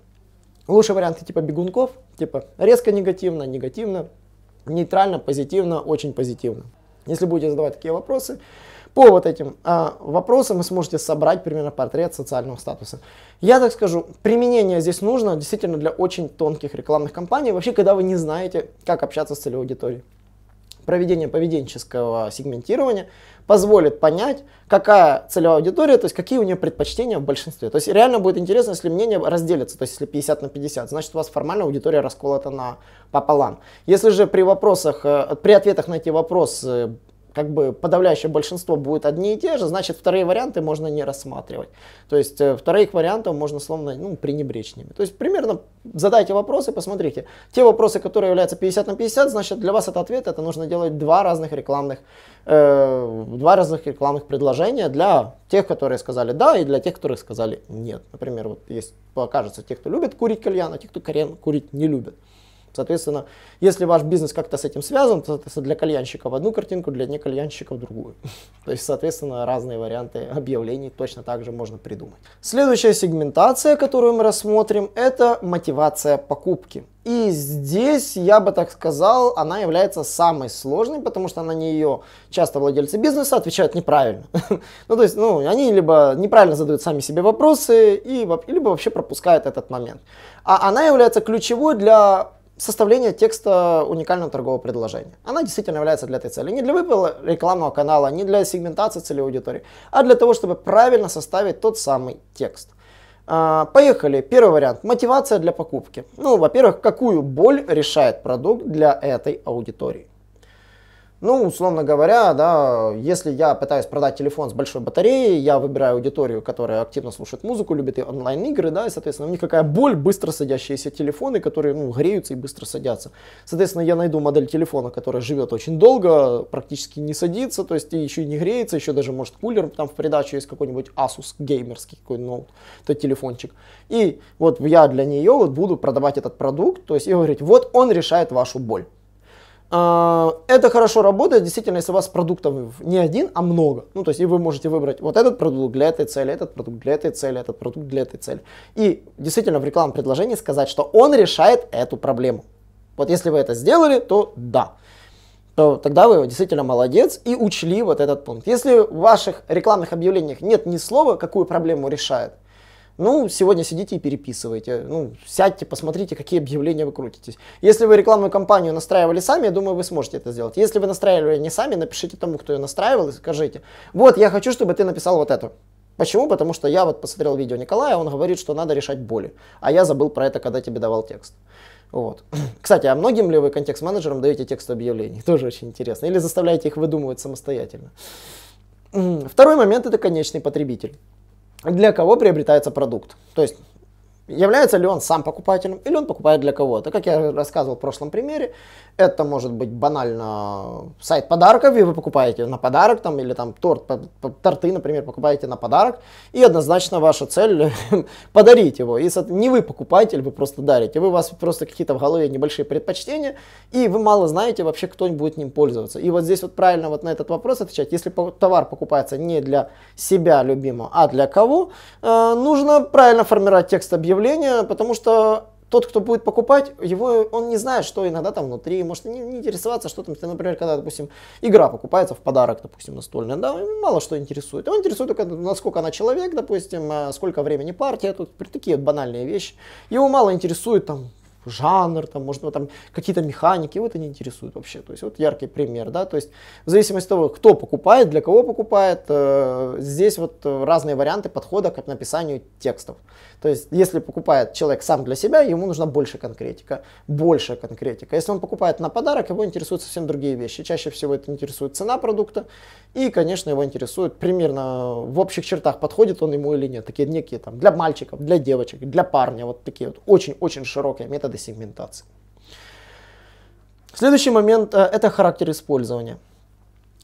Лучшие варианты типа бегунков, типа резко негативно, негативно, нейтрально, позитивно, очень позитивно. Если будете задавать такие вопросы, по вот этим а, вопросам вы сможете собрать примерно портрет социального статуса. Я так скажу, применение здесь нужно действительно для очень тонких рекламных кампаний, вообще когда вы не знаете, как общаться с целевой аудиторией проведение поведенческого сегментирования позволит понять, какая целевая аудитория, то есть какие у нее предпочтения в большинстве. То есть реально будет интересно, если мнение разделится, то есть если 50 на 50, значит у вас формально аудитория расколота на пополам. Если же при вопросах, э, при ответах на эти вопросы как бы подавляющее большинство будет одни и те же, значит, вторые варианты можно не рассматривать. То есть э, вторых вариантов можно словно ну, пренебречь ними. То есть примерно задайте вопросы, посмотрите. Те вопросы, которые являются 50 на 50, значит, для вас это ответ, это нужно делать два разных рекламных, э, два разных рекламных предложения для тех, которые сказали да, и для тех, которые сказали нет. Например, вот есть, покажется, те, кто любит курить кальян, а те, кто курить не любит. Соответственно, если ваш бизнес как-то с этим связан, то для кальянщиков одну картинку, для некальянщиков другую. То есть, соответственно, разные варианты объявлений точно так же можно придумать. Следующая сегментация, которую мы рассмотрим, это мотивация покупки. И здесь, я бы так сказал, она является самой сложной, потому что на нее часто владельцы бизнеса отвечают неправильно. ну, то есть, ну, они либо неправильно задают сами себе вопросы, и, либо вообще пропускают этот момент. А она является ключевой для составление текста уникального торгового предложения. Она действительно является для этой цели. Не для выбора рекламного канала, не для сегментации целевой аудитории, а для того, чтобы правильно составить тот самый текст. А, поехали. Первый вариант. Мотивация для покупки. Ну, во-первых, какую боль решает продукт для этой аудитории. Ну, условно говоря, да, если я пытаюсь продать телефон с большой батареей, я выбираю аудиторию, которая активно слушает музыку, любит онлайн-игры, да, и, соответственно, у них какая боль, быстро садящиеся телефоны, которые, ну, греются и быстро садятся. Соответственно, я найду модель телефона, которая живет очень долго, практически не садится, то есть еще и не греется, еще даже, может, кулер там в придачу есть какой-нибудь Asus геймерский какой-нибудь ноут, ну, то телефончик. И вот я для нее вот буду продавать этот продукт, то есть и говорить, вот он решает вашу боль. А, это хорошо работает, действительно, если у вас продуктов не один, а много. Ну, то есть, и вы можете выбрать вот этот продукт для этой цели, этот продукт для этой цели, этот продукт для этой цели. И действительно в рекламном предложении сказать, что он решает эту проблему. Вот если вы это сделали, то да то тогда вы действительно молодец и учли вот этот пункт. Если в ваших рекламных объявлениях нет ни слова, какую проблему решает, ну, сегодня сидите и переписывайте. Ну, сядьте, посмотрите, какие объявления вы крутитесь. Если вы рекламную кампанию настраивали сами, я думаю, вы сможете это сделать. Если вы настраивали не сами, напишите тому, кто ее настраивал, и скажите, вот, я хочу, чтобы ты написал вот это. Почему? Потому что я вот посмотрел видео Николая, он говорит, что надо решать боли. А я забыл про это, когда тебе давал текст. Вот. Кстати, а многим ли вы контекст-менеджерам даете текст объявлений? Тоже очень интересно. Или заставляете их выдумывать самостоятельно? Второй момент – это конечный потребитель для кого приобретается продукт. То есть является ли он сам покупателем или он покупает для кого-то. Как я рассказывал в прошлом примере, это может быть банально сайт подарков, и вы покупаете на подарок, там, или там торт, торты, например, покупаете на подарок, и однозначно ваша цель подарить его. И не вы покупатель, вы просто дарите, вы у вас просто какие-то в голове небольшие предпочтения, и вы мало знаете вообще, кто будет ним пользоваться. И вот здесь вот правильно вот на этот вопрос отвечать, если товар покупается не для себя любимого, а для кого, э, нужно правильно формировать текст объявления, потому что тот, кто будет покупать, его, он не знает, что иногда там внутри, может не, не интересоваться, что там, например, когда, допустим, игра покупается в подарок, допустим, настольная, да, мало что интересует. Его интересует только, насколько она человек, допустим, а сколько времени партия, тут такие банальные вещи. Его мало интересует там жанр, там, может, ну, там какие-то механики, вот не интересует вообще. То есть вот яркий пример, да, то есть в зависимости от того, кто покупает, для кого покупает, э, здесь вот э, разные варианты подхода к написанию текстов. То есть если покупает человек сам для себя, ему нужна больше конкретика, больше конкретика. Если он покупает на подарок, его интересуют совсем другие вещи. Чаще всего это интересует цена продукта и, конечно, его интересует примерно в общих чертах, подходит он ему или нет. Такие некие там для мальчиков, для девочек, для парня, вот такие вот очень-очень широкие методы сегментации. Следующий момент э, – это характер использования.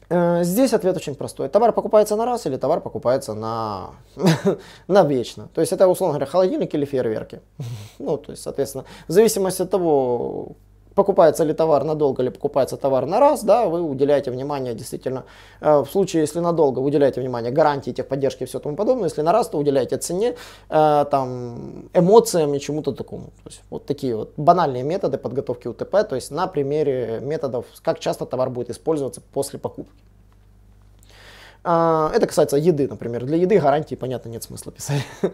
Э, здесь ответ очень простой. Товар покупается на раз или товар покупается на, на вечно. То есть это, условно говоря, холодильник или фейерверки. ну, то есть, соответственно, в зависимости от того, покупается ли товар надолго или покупается товар на раз, да, вы уделяете внимание действительно, э, в случае, если надолго, уделяете внимание гарантии, техподдержки и все тому подобное, если на раз, то уделяете цене, э, там, эмоциям и чему-то такому. То есть, вот такие вот банальные методы подготовки УТП, то есть на примере методов, как часто товар будет использоваться после покупки. Э, это касается еды, например. Для еды гарантии, понятно, нет смысла писать.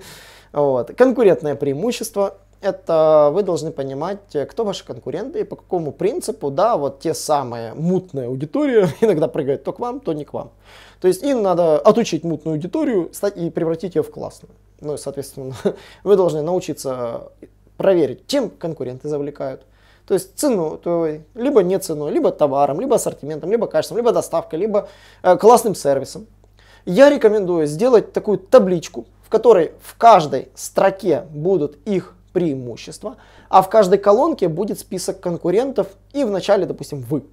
Вот. Конкурентное преимущество – это вы должны понимать, э, кто ваши конкуренты и по какому принципу, да, вот те самые мутная аудитория иногда прыгает то к вам, то не к вам. То есть им надо отучить мутную аудиторию стать и превратить ее в классную. Ну и, соответственно, вы должны научиться проверить, чем конкуренты завлекают. То есть цену, то, либо не ценой, либо товаром, либо ассортиментом, либо качеством, либо доставкой, либо э, классным сервисом. Я рекомендую сделать такую табличку, которой в каждой строке будут их преимущества, а в каждой колонке будет список конкурентов и в начале, допустим, вы.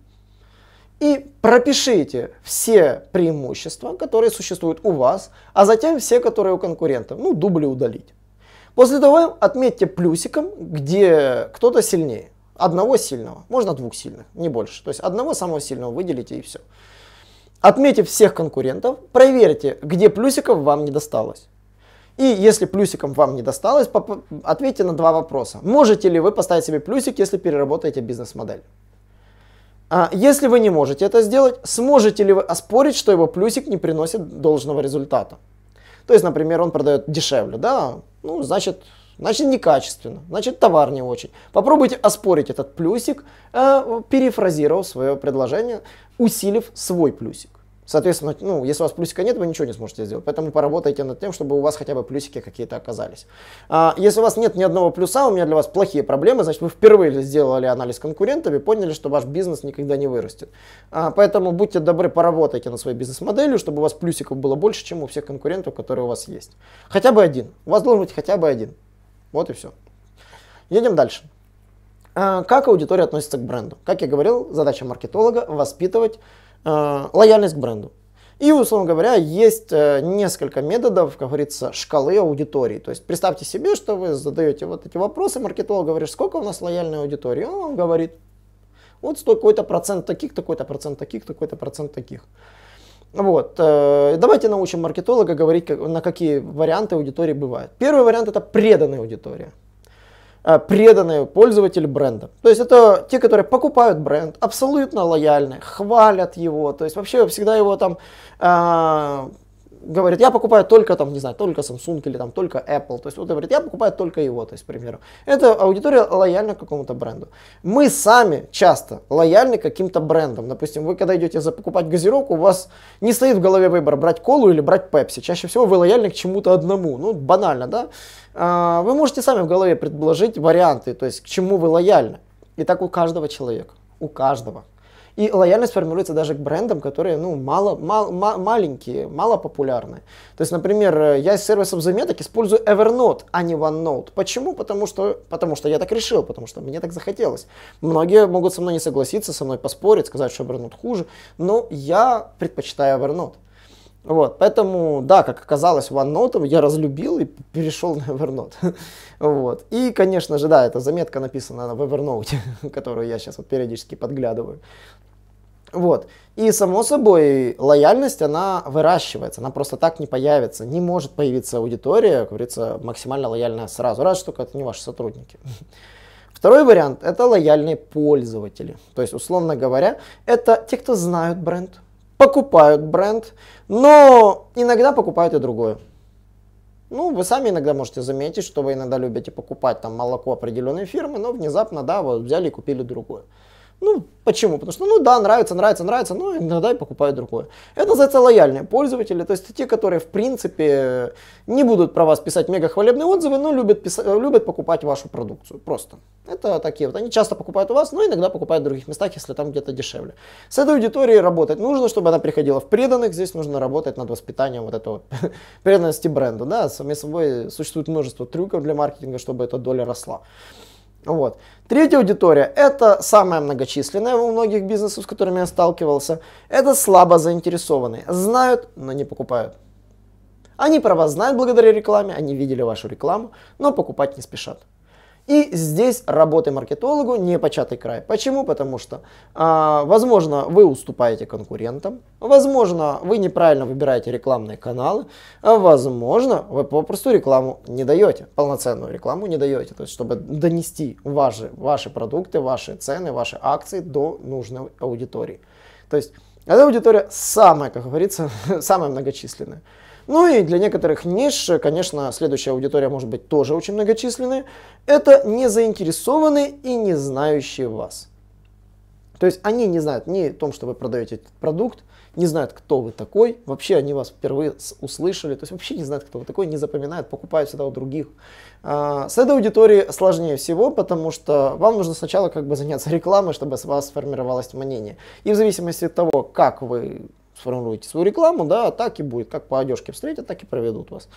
И пропишите все преимущества, которые существуют у вас, а затем все, которые у конкурентов. Ну, дубли удалить. После того отметьте плюсиком, где кто-то сильнее. Одного сильного, можно двух сильных, не больше. То есть одного самого сильного выделите и все. Отметив всех конкурентов, проверьте, где плюсиков вам не досталось. И если плюсиком вам не досталось, ответьте на два вопроса. Можете ли вы поставить себе плюсик, если переработаете бизнес-модель? А, если вы не можете это сделать, сможете ли вы оспорить, что его плюсик не приносит должного результата? То есть, например, он продает дешевле, да, ну, значит, значит некачественно, значит товар не очень. Попробуйте оспорить этот плюсик, э, перефразировав свое предложение, усилив свой плюсик. Соответственно, ну, если у вас плюсика нет, вы ничего не сможете сделать. Поэтому поработайте над тем, чтобы у вас хотя бы плюсики какие-то оказались. А, если у вас нет ни одного плюса, у меня для вас плохие проблемы, значит, вы впервые сделали анализ конкурентов и поняли, что ваш бизнес никогда не вырастет. А, поэтому будьте добры, поработайте над своей бизнес-моделью, чтобы у вас плюсиков было больше, чем у всех конкурентов, которые у вас есть. Хотя бы один. У вас должен быть хотя бы один. Вот и все. Едем дальше. А, как аудитория относится к бренду? Как я говорил, задача маркетолога – воспитывать Э, лояльность к бренду. И, условно говоря, есть э, несколько методов, как говорится, шкалы аудитории. То есть представьте себе, что вы задаете вот эти вопросы, маркетолог говоришь, сколько у нас лояльной аудитории? Он вам говорит, вот столько то процент таких, такой-то процент таких, такой-то процент таких. Вот. Э, давайте научим маркетолога говорить, на какие варианты аудитории бывают. Первый вариант это преданная аудитория. Э, преданные пользователи бренда. То есть это те, которые покупают бренд, абсолютно лояльны, хвалят его, то есть вообще всегда его там а, говорит, я покупаю только там, не знаю, только Samsung или там только Apple. То есть вот говорит, я покупаю только его, то есть, к примеру. Это аудитория лояльна к какому-то бренду. Мы сами часто лояльны к каким-то брендам. Допустим, вы когда идете за покупать газировку, у вас не стоит в голове выбор брать колу или брать Пепси. Чаще всего вы лояльны к чему-то одному. Ну, банально, да? А, вы можете сами в голове предложить варианты, то есть к чему вы лояльны. И так у каждого человека. У каждого. И лояльность формируется даже к брендам, которые ну, мало, мал, мал, маленькие, мало популярны. То есть, например, э, я из сервисов заметок использую Evernote, а не OneNote. Почему? Потому что, потому что я так решил, потому что мне так захотелось. Многие могут со мной не согласиться, со мной поспорить, сказать, что Evernote хуже, но я предпочитаю Evernote. Вот, поэтому, да, как оказалось, OneNote я разлюбил и перешел на Evernote. вот. И, конечно же, да, эта заметка написана в Evernote, которую я сейчас вот периодически подглядываю. Вот. И, само собой, лояльность, она выращивается, она просто так не появится. Не может появиться аудитория, как говорится, максимально лояльная сразу, раз только это не ваши сотрудники. Второй вариант – это лояльные пользователи. То есть, условно говоря, это те, кто знают бренд, покупают бренд, но иногда покупают и другое. Ну, вы сами иногда можете заметить, что вы иногда любите покупать там молоко определенной фирмы, но внезапно, да, вот взяли и купили другое. Ну, почему? Потому что, ну да, нравится, нравится, нравится, но ну, иногда и покупают другое. Это называется лояльные пользователи, то есть те, которые, в принципе, не будут про вас писать мега хвалебные отзывы, но любят, писать, любят покупать вашу продукцию. Просто. Это такие вот. Они часто покупают у вас, но иногда покупают в других местах, если там где-то дешевле. С этой аудиторией работать нужно, чтобы она приходила в преданных. Здесь нужно работать над воспитанием вот этого преданности бренду. Да, сами собой существует множество трюков для маркетинга, чтобы эта доля росла. Вот. Третья аудитория – это самая многочисленная у многих бизнесов, с которыми я сталкивался. Это слабо заинтересованные. Знают, но не покупают. Они про вас знают благодаря рекламе, они видели вашу рекламу, но покупать не спешат. И здесь работы маркетологу не початый край. Почему? Потому что, а, возможно, вы уступаете конкурентам, возможно, вы неправильно выбираете рекламные каналы, а возможно, вы попросту рекламу не даете, полноценную рекламу не даете, то есть чтобы донести ваши, ваши продукты, ваши цены, ваши акции до нужной аудитории. То есть эта аудитория самая, как говорится, самая многочисленная. Ну и для некоторых ниш, конечно, следующая аудитория может быть тоже очень многочисленной. Это не заинтересованные и не знающие вас. То есть они не знают ни о том, что вы продаете этот продукт, не знают, кто вы такой, вообще они вас впервые услышали, то есть вообще не знают, кто вы такой, не запоминают, покупают всегда у других. А, с этой аудиторией сложнее всего, потому что вам нужно сначала как бы заняться рекламой, чтобы с вас сформировалось мнение. И в зависимости от того, как вы сформируете свою рекламу, да, так и будет. Как по одежке встретят, так и проведут вас.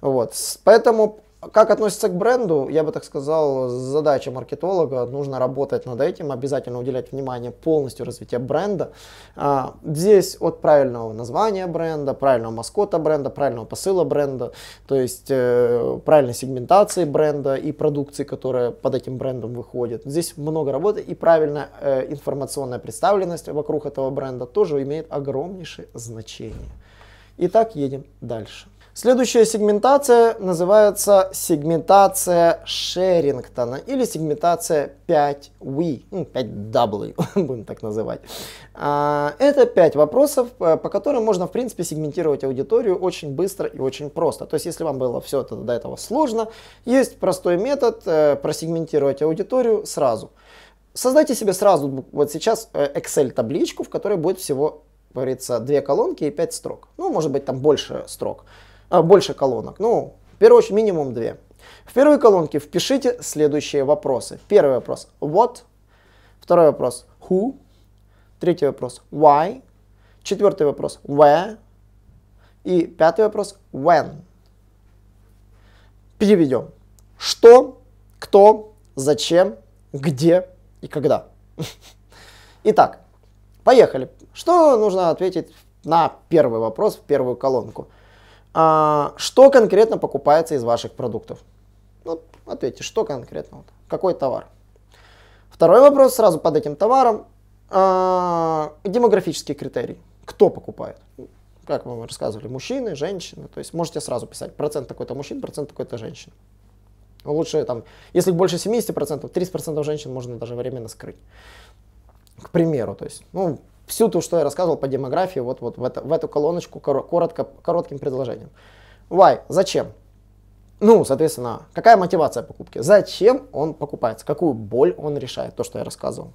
Вот. Поэтому как относится к бренду, я бы так сказал, задача маркетолога, нужно работать над этим, обязательно уделять внимание полностью развитию бренда. А, здесь от правильного названия бренда, правильного маскота бренда, правильного посыла бренда, то есть э, правильной сегментации бренда и продукции, которая под этим брендом выходит. Здесь много работы и правильная э, информационная представленность вокруг этого бренда тоже имеет огромнейшее значение. Итак, едем дальше. Следующая сегментация называется сегментация Шерингтона или сегментация 5 w 5 w будем так называть. А, это 5 вопросов, э, по которым можно, в принципе, сегментировать аудиторию очень быстро и очень просто. То есть, если вам было все это до этого сложно, есть простой метод э, просегментировать аудиторию сразу. Создайте себе сразу вот сейчас э, Excel-табличку, в которой будет всего, говорится, две колонки и пять строк. Ну, может быть, там больше строк. А, больше колонок. Ну, в первую очередь, минимум две. В первой колонке впишите следующие вопросы. Первый вопрос what, второй вопрос who, третий вопрос why, четвертый вопрос where и пятый вопрос when. Переведем. Что, кто, зачем, где и когда. Итак, поехали. Что нужно ответить на первый вопрос в первую колонку? а, что конкретно покупается из ваших продуктов? Вот ну, ответьте, что конкретно, какой товар. Второй вопрос сразу под этим товаром. А, демографические критерии. Кто покупает? Как мы вам рассказывали, мужчины, женщины. То есть можете сразу писать процент такой-то мужчин, процент такой-то женщин. Лучше там, если больше 70%, 30% женщин можно даже временно скрыть. К примеру, то есть, ну, всю то, что я рассказывал по демографии, вот, вот в, это, в эту колоночку коротко, коротким предложением. Why? Зачем? Ну, соответственно, какая мотивация покупки? Зачем он покупается? Какую боль он решает? То, что я рассказывал.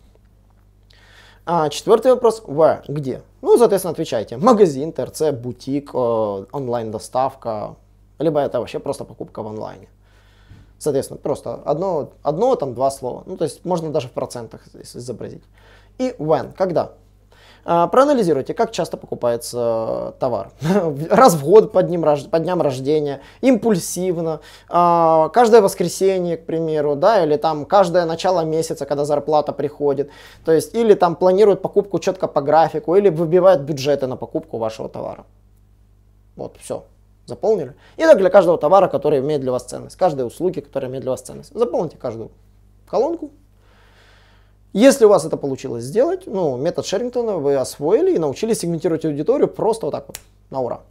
А четвертый вопрос – where, где? Ну, соответственно, отвечайте. Магазин, ТРЦ, бутик, э, онлайн-доставка, либо это вообще просто покупка в онлайне. Соответственно, просто одно, одно, там два слова. Ну, то есть можно даже в процентах изобразить. И when, когда? А, проанализируйте, как часто покупается э, товар. Раз в год по, днем, по дням рождения, импульсивно, а, каждое воскресенье, к примеру, да, или там каждое начало месяца, когда зарплата приходит. То есть, или там планируют покупку четко по графику, или выбивают бюджеты на покупку вашего товара. Вот, все. Заполнили. И так для каждого товара, который имеет для вас ценность, каждой услуги, которая имеет для вас ценность. Заполните каждую колонку, если у вас это получилось сделать, ну, метод Шерингтона вы освоили и научились сегментировать аудиторию просто вот так вот, на ура.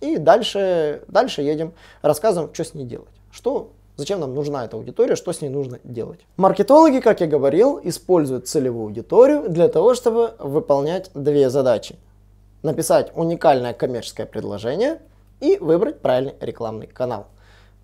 И дальше, дальше едем, рассказываем, что с ней делать. Что Зачем нам нужна эта аудитория, что с ней нужно делать? Маркетологи, как я говорил, используют целевую аудиторию для того, чтобы выполнять две задачи. Написать уникальное коммерческое предложение и выбрать правильный рекламный канал.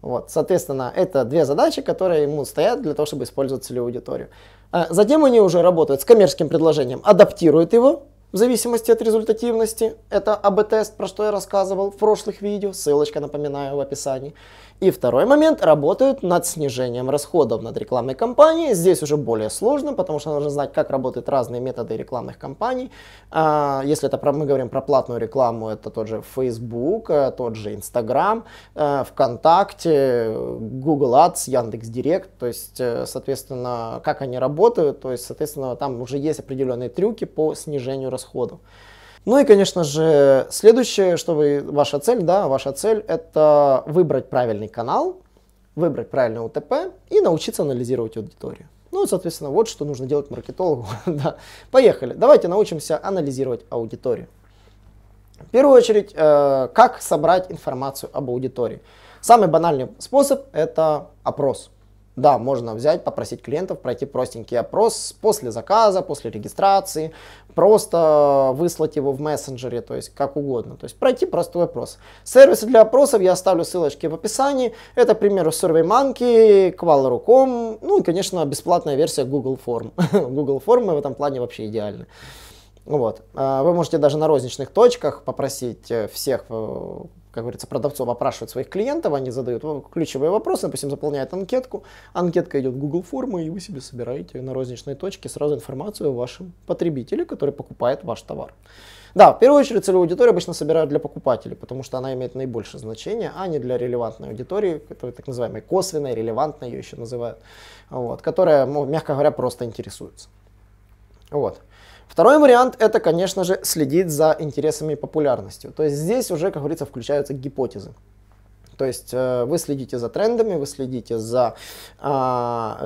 Вот, соответственно, это две задачи, которые ему стоят для того, чтобы использовать целевую аудиторию. А затем они уже работают с коммерческим предложением, адаптируют его в зависимости от результативности. Это АБ-тест, про что я рассказывал в прошлых видео, ссылочка, напоминаю, в описании. И второй момент, работают над снижением расходов над рекламной кампанией. Здесь уже более сложно, потому что нужно знать, как работают разные методы рекламных кампаний. А, если это мы говорим про платную рекламу, это тот же Facebook, э, тот же Instagram, э, ВКонтакте, Google Ads, Яндекс Директ. То есть, э, соответственно, как они работают, то есть, соответственно, там уже есть определенные трюки по снижению расходов. Ну и, конечно же, следующее, что вы, ваша цель, да, ваша цель это выбрать правильный канал, выбрать правильный УТП и научиться анализировать аудиторию. Ну, соответственно, вот что нужно делать маркетологу. да. Поехали. Давайте научимся анализировать аудиторию. В первую очередь, э, как собрать информацию об аудитории. Самый банальный способ – это опрос. Да, можно взять, попросить клиентов пройти простенький опрос после заказа, после регистрации, просто выслать его в мессенджере, то есть как угодно. То есть пройти простой опрос. Сервисы для опросов я оставлю ссылочки в описании. Это, к примеру, SurveyMonkey, Qual.ru.com, ну и, конечно, бесплатная версия Google Form. Google Form в этом плане вообще идеальны. Вот. А, вы можете даже на розничных точках попросить э, всех э, как говорится, продавцов опрашивают своих клиентов, они задают ключевые вопросы, допустим, заполняют анкетку, анкетка идет в Google формы, и вы себе собираете на розничной точке сразу информацию о вашем потребителе, который покупает ваш товар. Да, в первую очередь целевую аудиторию обычно собирают для покупателей, потому что она имеет наибольшее значение, а не для релевантной аудитории, которая так называемая косвенная, релевантная ее еще называют, вот, которая, ну, мягко говоря, просто интересуется. Вот. Второй вариант – это, конечно же, следить за интересами и популярностью. То есть здесь уже, как говорится, включаются гипотезы. То есть э, вы следите за трендами, вы следите за, а,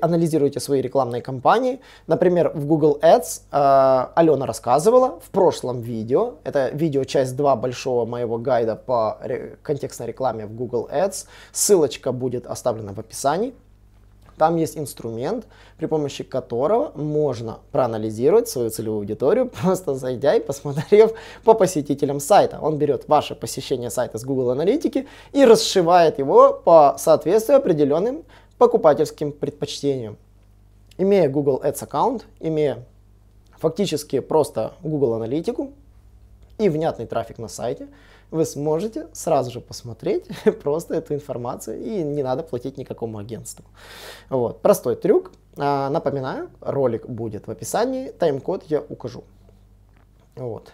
анализируете свои рекламные кампании. Например, в Google Ads а, Алена рассказывала в прошлом видео, это видео часть 2 большого моего гайда по контекстной рекламе в Google Ads, ссылочка будет оставлена в описании. Там есть инструмент, при помощи которого можно проанализировать свою целевую аудиторию, просто зайдя и посмотрев по посетителям сайта. Он берет ваше посещение сайта с Google Аналитики и расшивает его по соответствию определенным покупательским предпочтениям. Имея Google Ads аккаунт, имея фактически просто Google Аналитику и внятный трафик на сайте – вы сможете сразу же посмотреть просто эту информацию и не надо платить никакому агентству. Вот, простой трюк. А, напоминаю, ролик будет в описании, тайм-код я укажу. Вот.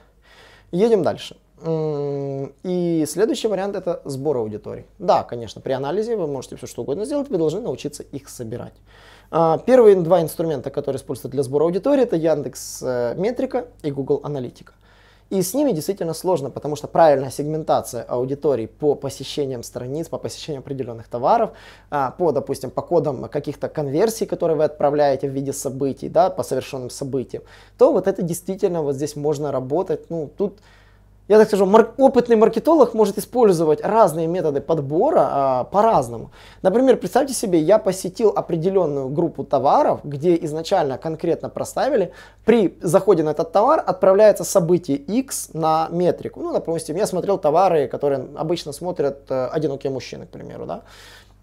Едем дальше. И следующий вариант это сбор аудитории. Да, конечно, при анализе вы можете все что угодно сделать, вы должны научиться их собирать. А, первые два инструмента, которые используются для сбора аудитории, это Яндекс э, Метрика и Google Аналитика. И с ними действительно сложно, потому что правильная сегментация аудиторий по посещениям страниц, по посещению определенных товаров, а, по, допустим, по кодам каких-то конверсий, которые вы отправляете в виде событий, да, по совершенным событиям, то вот это действительно вот здесь можно работать. Ну, тут я так скажу, марк опытный маркетолог может использовать разные методы подбора а, по-разному. Например, представьте себе, я посетил определенную группу товаров, где изначально конкретно проставили, при заходе на этот товар отправляется событие X на метрику. Ну, допустим, я смотрел товары, которые обычно смотрят э, одинокие мужчины, к примеру, да.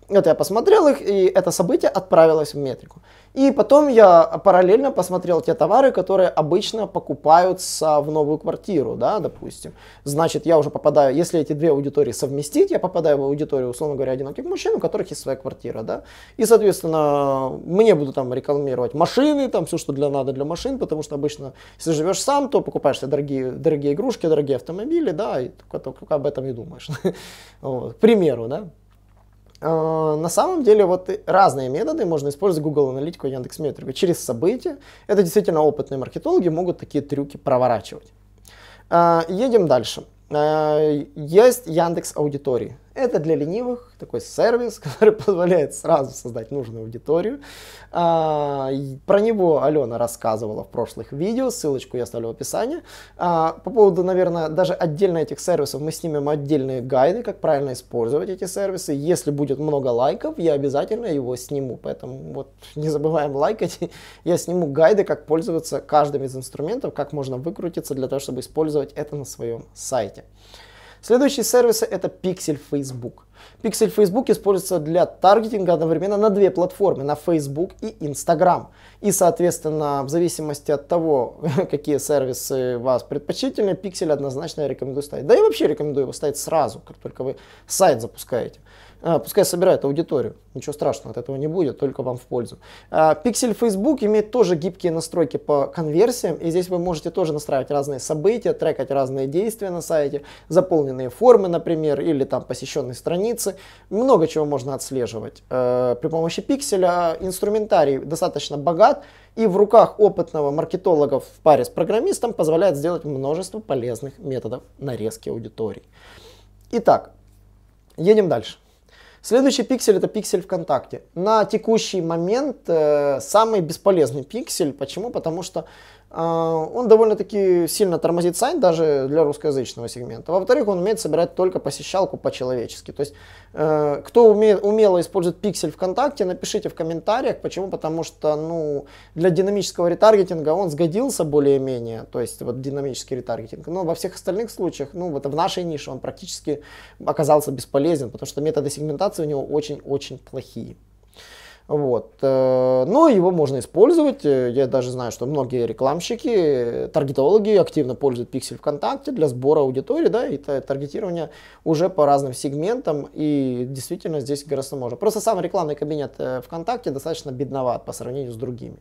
Вот я посмотрел их, и это событие отправилось в метрику. И потом я параллельно посмотрел те товары, которые обычно покупаются в новую квартиру, да, допустим. Значит, я уже попадаю, если эти две аудитории совместить, я попадаю в аудиторию, условно говоря, одиноких мужчин, у которых есть своя квартира, да. И, соответственно, мне буду там рекламировать машины, там все, что для надо для машин, потому что обычно, если живешь сам, то покупаешь себе дорогие, дорогие игрушки, дорогие автомобили, да, и только, только об этом и думаешь. к примеру, да. А, на самом деле вот разные методы можно использовать Google Аналитику и Яндекс Метрику. Через события это действительно опытные маркетологи могут такие трюки проворачивать. А, едем дальше. А, есть Яндекс Аудитории. Это для ленивых такой сервис, который позволяет сразу создать нужную аудиторию. А, про него Алена рассказывала в прошлых видео, ссылочку я оставлю в описании. А, по поводу, наверное, даже отдельно этих сервисов мы снимем отдельные гайды, как правильно использовать эти сервисы. Если будет много лайков, я обязательно его сниму, поэтому вот не забываем лайкать. Я сниму гайды, как пользоваться каждым из инструментов, как можно выкрутиться для того, чтобы использовать это на своем сайте. Следующие сервисы это Pixel Facebook. Pixel Facebook используется для таргетинга одновременно на две платформы, на Facebook и Instagram. И, соответственно, в зависимости от того, какие сервисы вас предпочтительны, Pixel однозначно я рекомендую ставить. Да и вообще рекомендую его ставить сразу, как только вы сайт запускаете. А, пускай собирают аудиторию, ничего страшного от этого не будет, только вам в пользу. Пиксель а, Facebook имеет тоже гибкие настройки по конверсиям, и здесь вы можете тоже настраивать разные события, трекать разные действия на сайте, заполненные формы, например, или там посещенные страницы. Много чего можно отслеживать. А, при помощи пикселя инструментарий достаточно богат, и в руках опытного маркетолога в паре с программистом позволяет сделать множество полезных методов нарезки аудитории. Итак, едем дальше. Следующий пиксель это пиксель ВКонтакте. На текущий момент э, самый бесполезный пиксель. Почему? Потому что а, он довольно-таки сильно тормозит сайт даже для русскоязычного сегмента. Во-вторых, он умеет собирать только посещалку по-человечески. То есть, э, кто умеет, умело использует пиксель ВКонтакте, напишите в комментариях, почему, потому что ну, для динамического ретаргетинга он сгодился более-менее, то есть вот динамический ретаргетинг, но во всех остальных случаях, ну вот в нашей нише он практически оказался бесполезен, потому что методы сегментации у него очень-очень плохие. Вот. Э, но его можно использовать. Я даже знаю, что многие рекламщики, таргетологи активно пользуют пиксель ВКонтакте для сбора аудитории да, и таргетирования уже по разным сегментам. И действительно здесь гораздо можно. Просто сам рекламный кабинет э, ВКонтакте достаточно бедноват по сравнению с другими.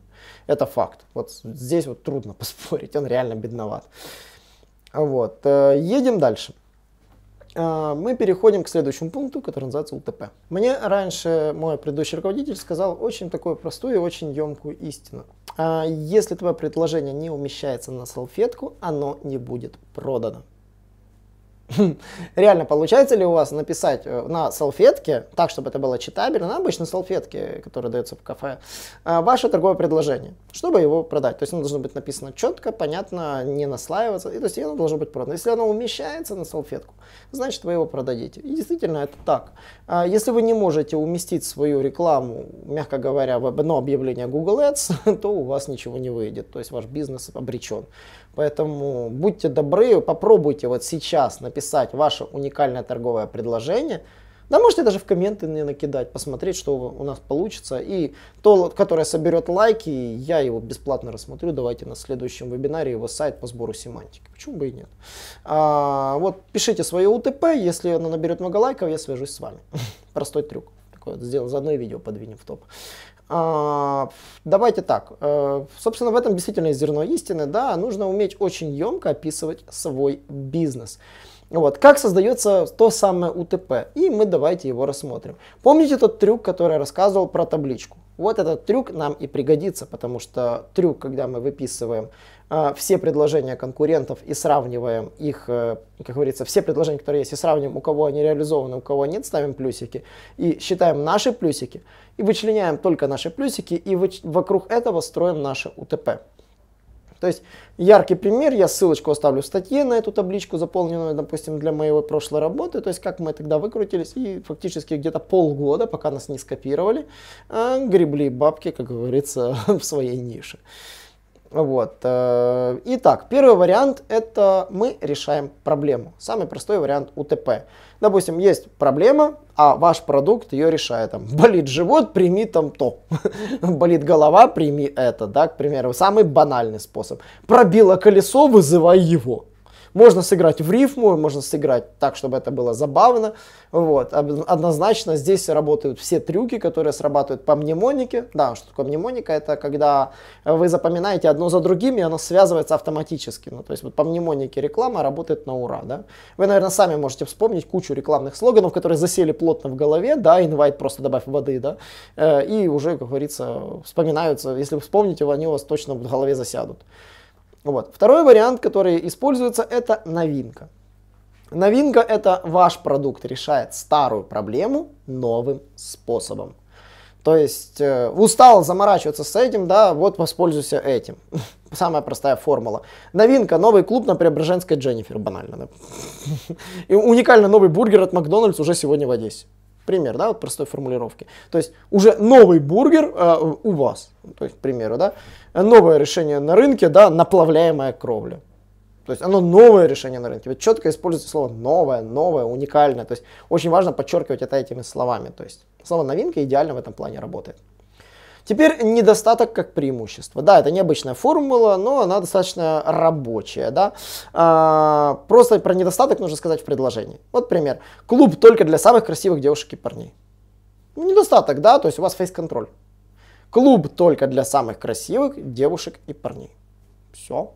Это факт. Вот здесь вот трудно поспорить, он реально бедноват. Вот. Э, едем дальше. А, мы переходим к следующему пункту, который называется УТП. Мне раньше мой предыдущий руководитель сказал очень такую простую и очень емкую истину. А, если твое предложение не умещается на салфетку, оно не будет продано. реально, получается ли у вас написать э, на салфетке, так, чтобы это было читабельно, на обычной салфетке, которая дается в кафе, э, ваше торговое предложение, чтобы его продать. То есть оно должно быть написано четко, понятно, не наслаиваться, и то есть оно должно быть продано. Если оно умещается на салфетку, значит вы его продадите. И действительно это так. А если вы не можете уместить свою рекламу, мягко говоря, в одно объявление Google Ads, то у вас ничего не выйдет, то есть ваш бизнес обречен. Поэтому будьте добры, попробуйте вот сейчас написать ваше уникальное торговое предложение. Да можете даже в комменты мне накидать, посмотреть, что у нас получится. И то, которое соберет лайки, я его бесплатно рассмотрю. Давайте на следующем вебинаре его сайт по сбору семантики. Почему бы и нет? А, вот пишите свое УТП, если оно наберет много лайков, я свяжусь с вами. Простой трюк. Такой вот сделал, заодно и видео подвинем в топ. А, давайте так. Э, собственно, в этом действительно зерно истины. Да, нужно уметь очень емко описывать свой бизнес. Вот. Как создается то самое УТП? И мы давайте его рассмотрим. Помните тот трюк, который я рассказывал про табличку? Вот этот трюк нам и пригодится, потому что трюк, когда мы выписываем а, все предложения конкурентов и сравниваем их, э, как говорится, все предложения, которые есть, и сравниваем, у кого они реализованы, у кого нет, ставим плюсики, и считаем наши плюсики, и вычленяем только наши плюсики, и выч- вокруг этого строим наше УТП. То есть яркий пример, я ссылочку оставлю в статье на эту табличку, заполненную, допустим, для моей прошлой работы, то есть как мы тогда выкрутились и фактически где-то полгода, пока нас не скопировали, э, гребли бабки, как говорится, в своей нише. Вот. Э, итак, первый вариант это мы решаем проблему. Самый простой вариант УТП. Допустим, есть проблема, а ваш продукт ее решает. Там, болит живот, прими там то. болит голова, прими это. Да, к примеру, самый банальный способ. Пробило колесо, вызывай его. Можно сыграть в рифму, можно сыграть так, чтобы это было забавно. Вот. Однозначно здесь работают все трюки, которые срабатывают по мнемонике. Да, что такое мнемоника? Это когда вы запоминаете одно за другим, и оно связывается автоматически. Ну, то есть вот по мнемонике реклама работает на ура. Да? Вы, наверное, сами можете вспомнить кучу рекламных слоганов, которые засели плотно в голове, да, инвайт просто добавь воды, да, э, и уже, как говорится, вспоминаются. Если вы вспомните, они у вас точно в голове засядут. Вот. Второй вариант, который используется, это новинка. Новинка – это ваш продукт решает старую проблему новым способом. То есть э, устал заморачиваться с этим, да, вот воспользуйся этим. Самая простая формула. Новинка, новый клуб на Преображенской Дженнифер, банально. Да? И уникально новый бургер от Макдональдс уже сегодня в Одессе пример, да, вот простой формулировки. То есть уже новый бургер э, у вас, то есть, к примеру, да, новое решение на рынке, да, наплавляемая кровля. То есть оно новое решение на рынке. Вы четко используете слово новое, новое, уникальное. То есть очень важно подчеркивать это этими словами. То есть слово новинка идеально в этом плане работает. Теперь недостаток как преимущество. Да, это необычная формула, но она достаточно рабочая. Да? А, просто про недостаток нужно сказать в предложении. Вот пример. Клуб только для самых красивых девушек и парней. Ну, недостаток, да, то есть у вас фейс-контроль. Клуб только для самых красивых девушек и парней. Все.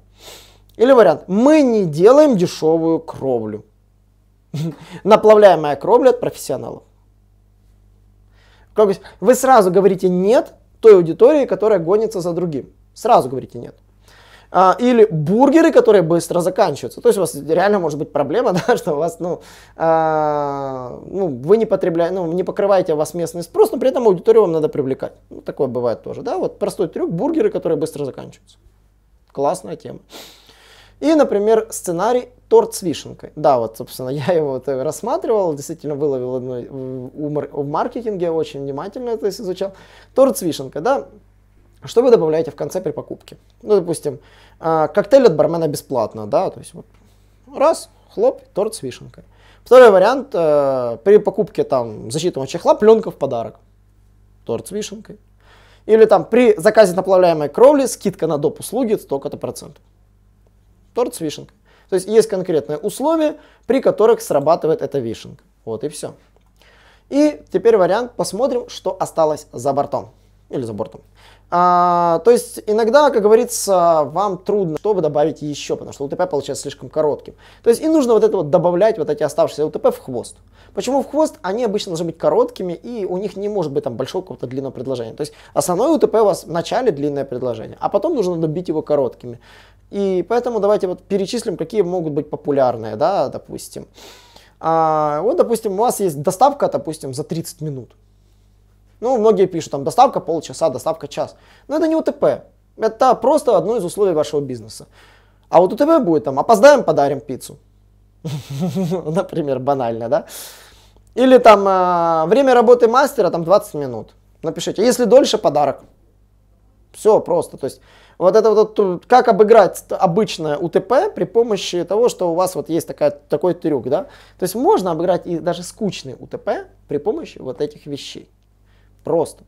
Или вариант. Мы не делаем дешевую кровлю. Наплавляемая кровля от профессионалов. Вы сразу говорите нет той аудитории, которая гонится за другим. Сразу говорите нет. А, или бургеры, которые быстро заканчиваются. То есть у вас реально может быть проблема, да, что у вас, ну, а, ну вы не потребляете, ну, не покрываете у вас местный спрос, но при этом аудиторию вам надо привлекать. Ну, такое бывает тоже, да. Вот простой трюк, бургеры, которые быстро заканчиваются. Классная тема. И, например, сценарий торт с вишенкой. Да, вот, собственно, я его вот э, рассматривал, действительно выловил одну, в маркетинге, очень внимательно это изучал. Торт с вишенкой, да, что вы добавляете в конце при покупке? Ну, допустим, а, коктейль от бармена бесплатно, да, то есть вот раз, хлоп, торт с вишенкой. Второй вариант, э, при покупке там защитного чехла пленка в подарок, торт с вишенкой. Или там при заказе наплавляемой кровли скидка на доп. услуги столько-то процентов. Торт с вишенкой. То есть есть конкретные условия, при которых срабатывает эта вишенка. Вот и все. И теперь вариант, посмотрим, что осталось за бортом. Или за бортом. А, то есть иногда, как говорится, вам трудно, чтобы добавить еще, потому что УТП получается слишком коротким. То есть и нужно вот это вот добавлять, вот эти оставшиеся УТП в хвост. Почему в хвост? Они обычно должны быть короткими, и у них не может быть там большого какого-то длинного предложения. То есть основное УТП у вас в начале длинное предложение, а потом нужно добить его короткими. И поэтому давайте вот перечислим, какие могут быть популярные, да, допустим. А, вот, допустим, у вас есть доставка, допустим, за 30 минут. Ну, многие пишут, там, доставка полчаса, доставка час. Но это не УТП. Это просто одно из условий вашего бизнеса. А вот УТП будет там, опоздаем, подарим пиццу. Например, банально, да? Или там а, время работы мастера, там 20 минут. Напишите. Если дольше, подарок. Все просто. То есть вот это вот, как обыграть обычное УТП при помощи того, что у вас вот есть такая, такой трюк, да? То есть можно обыграть и даже скучный УТП при помощи вот этих вещей. Просто.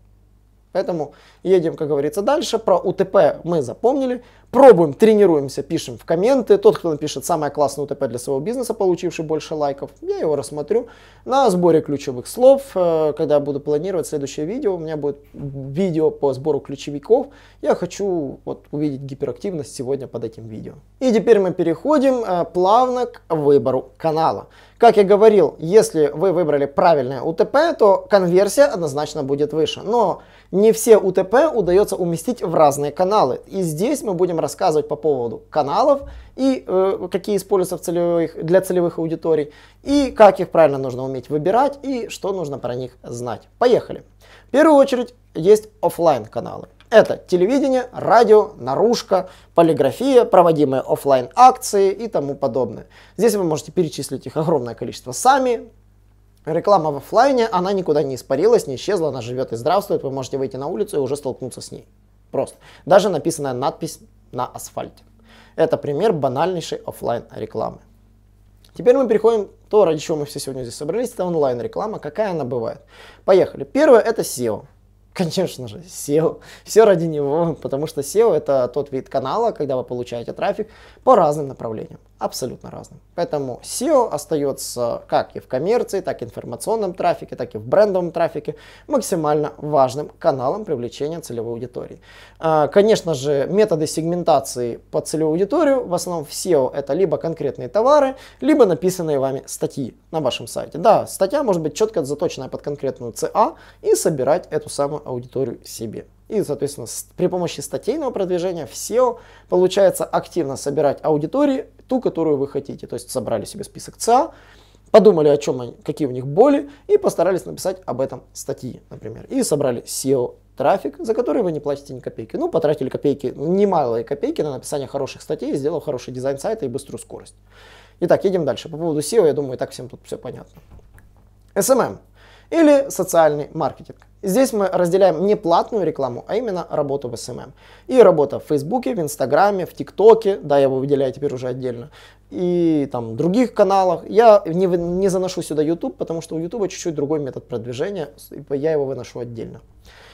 Поэтому едем, как говорится, дальше. Про УТП мы запомнили. Пробуем, тренируемся, пишем в комменты. Тот, кто напишет самое классное УТП для своего бизнеса, получивший больше лайков, я его рассмотрю на сборе ключевых слов. Э, когда я буду планировать следующее видео, у меня будет видео по сбору ключевиков. Я хочу вот, увидеть гиперактивность сегодня под этим видео. И теперь мы переходим э, плавно к выбору канала. Как я говорил, если вы выбрали правильное УТП, то конверсия однозначно будет выше. Но не все УТП удается уместить в разные каналы. И здесь мы будем рассказывать по поводу каналов и э, какие используются в целевых, для целевых аудиторий, и как их правильно нужно уметь выбирать, и что нужно про них знать. Поехали! В первую очередь есть офлайн каналы. Это телевидение, радио, наружка, полиграфия, проводимые офлайн акции и тому подобное. Здесь вы можете перечислить их огромное количество сами, Реклама в офлайне, она никуда не испарилась, не исчезла, она живет и здравствует. Вы можете выйти на улицу и уже столкнуться с ней. Просто. Даже написанная надпись на асфальте. Это пример банальнейшей офлайн рекламы. Теперь мы переходим то, ради чего мы все сегодня здесь собрались, это онлайн реклама, какая она бывает. Поехали. Первое это SEO. Конечно же, SEO. Все ради него, потому что SEO это тот вид канала, когда вы получаете трафик по разным направлениям абсолютно разным. Поэтому SEO остается как и в коммерции, так и в информационном трафике, так и в брендовом трафике максимально важным каналом привлечения целевой аудитории. А, конечно же, методы сегментации по целевую аудиторию в основном в SEO это либо конкретные товары, либо написанные вами статьи на вашем сайте. Да, статья может быть четко заточенная под конкретную ЦА и собирать эту самую аудиторию себе. И, соответственно, при помощи статейного продвижения в SEO получается активно собирать аудитории, ту, которую вы хотите. То есть собрали себе список ЦА, подумали, о чем они, какие у них боли, и постарались написать об этом статьи, например. И собрали SEO трафик, за который вы не платите ни копейки. Ну, потратили копейки, немалые копейки на написание хороших статей, сделав хороший дизайн сайта и быструю скорость. Итак, едем дальше. По поводу SEO, я думаю, и так всем тут все понятно. SMM или социальный маркетинг. Здесь мы разделяем не платную рекламу, а именно работу в СММ И работа в Фейсбуке, в Инстаграме, в ТикТоке, да, я его выделяю теперь уже отдельно, и там других каналах. Я не, не заношу сюда YouTube, потому что у YouTube чуть-чуть другой метод продвижения, я его выношу отдельно.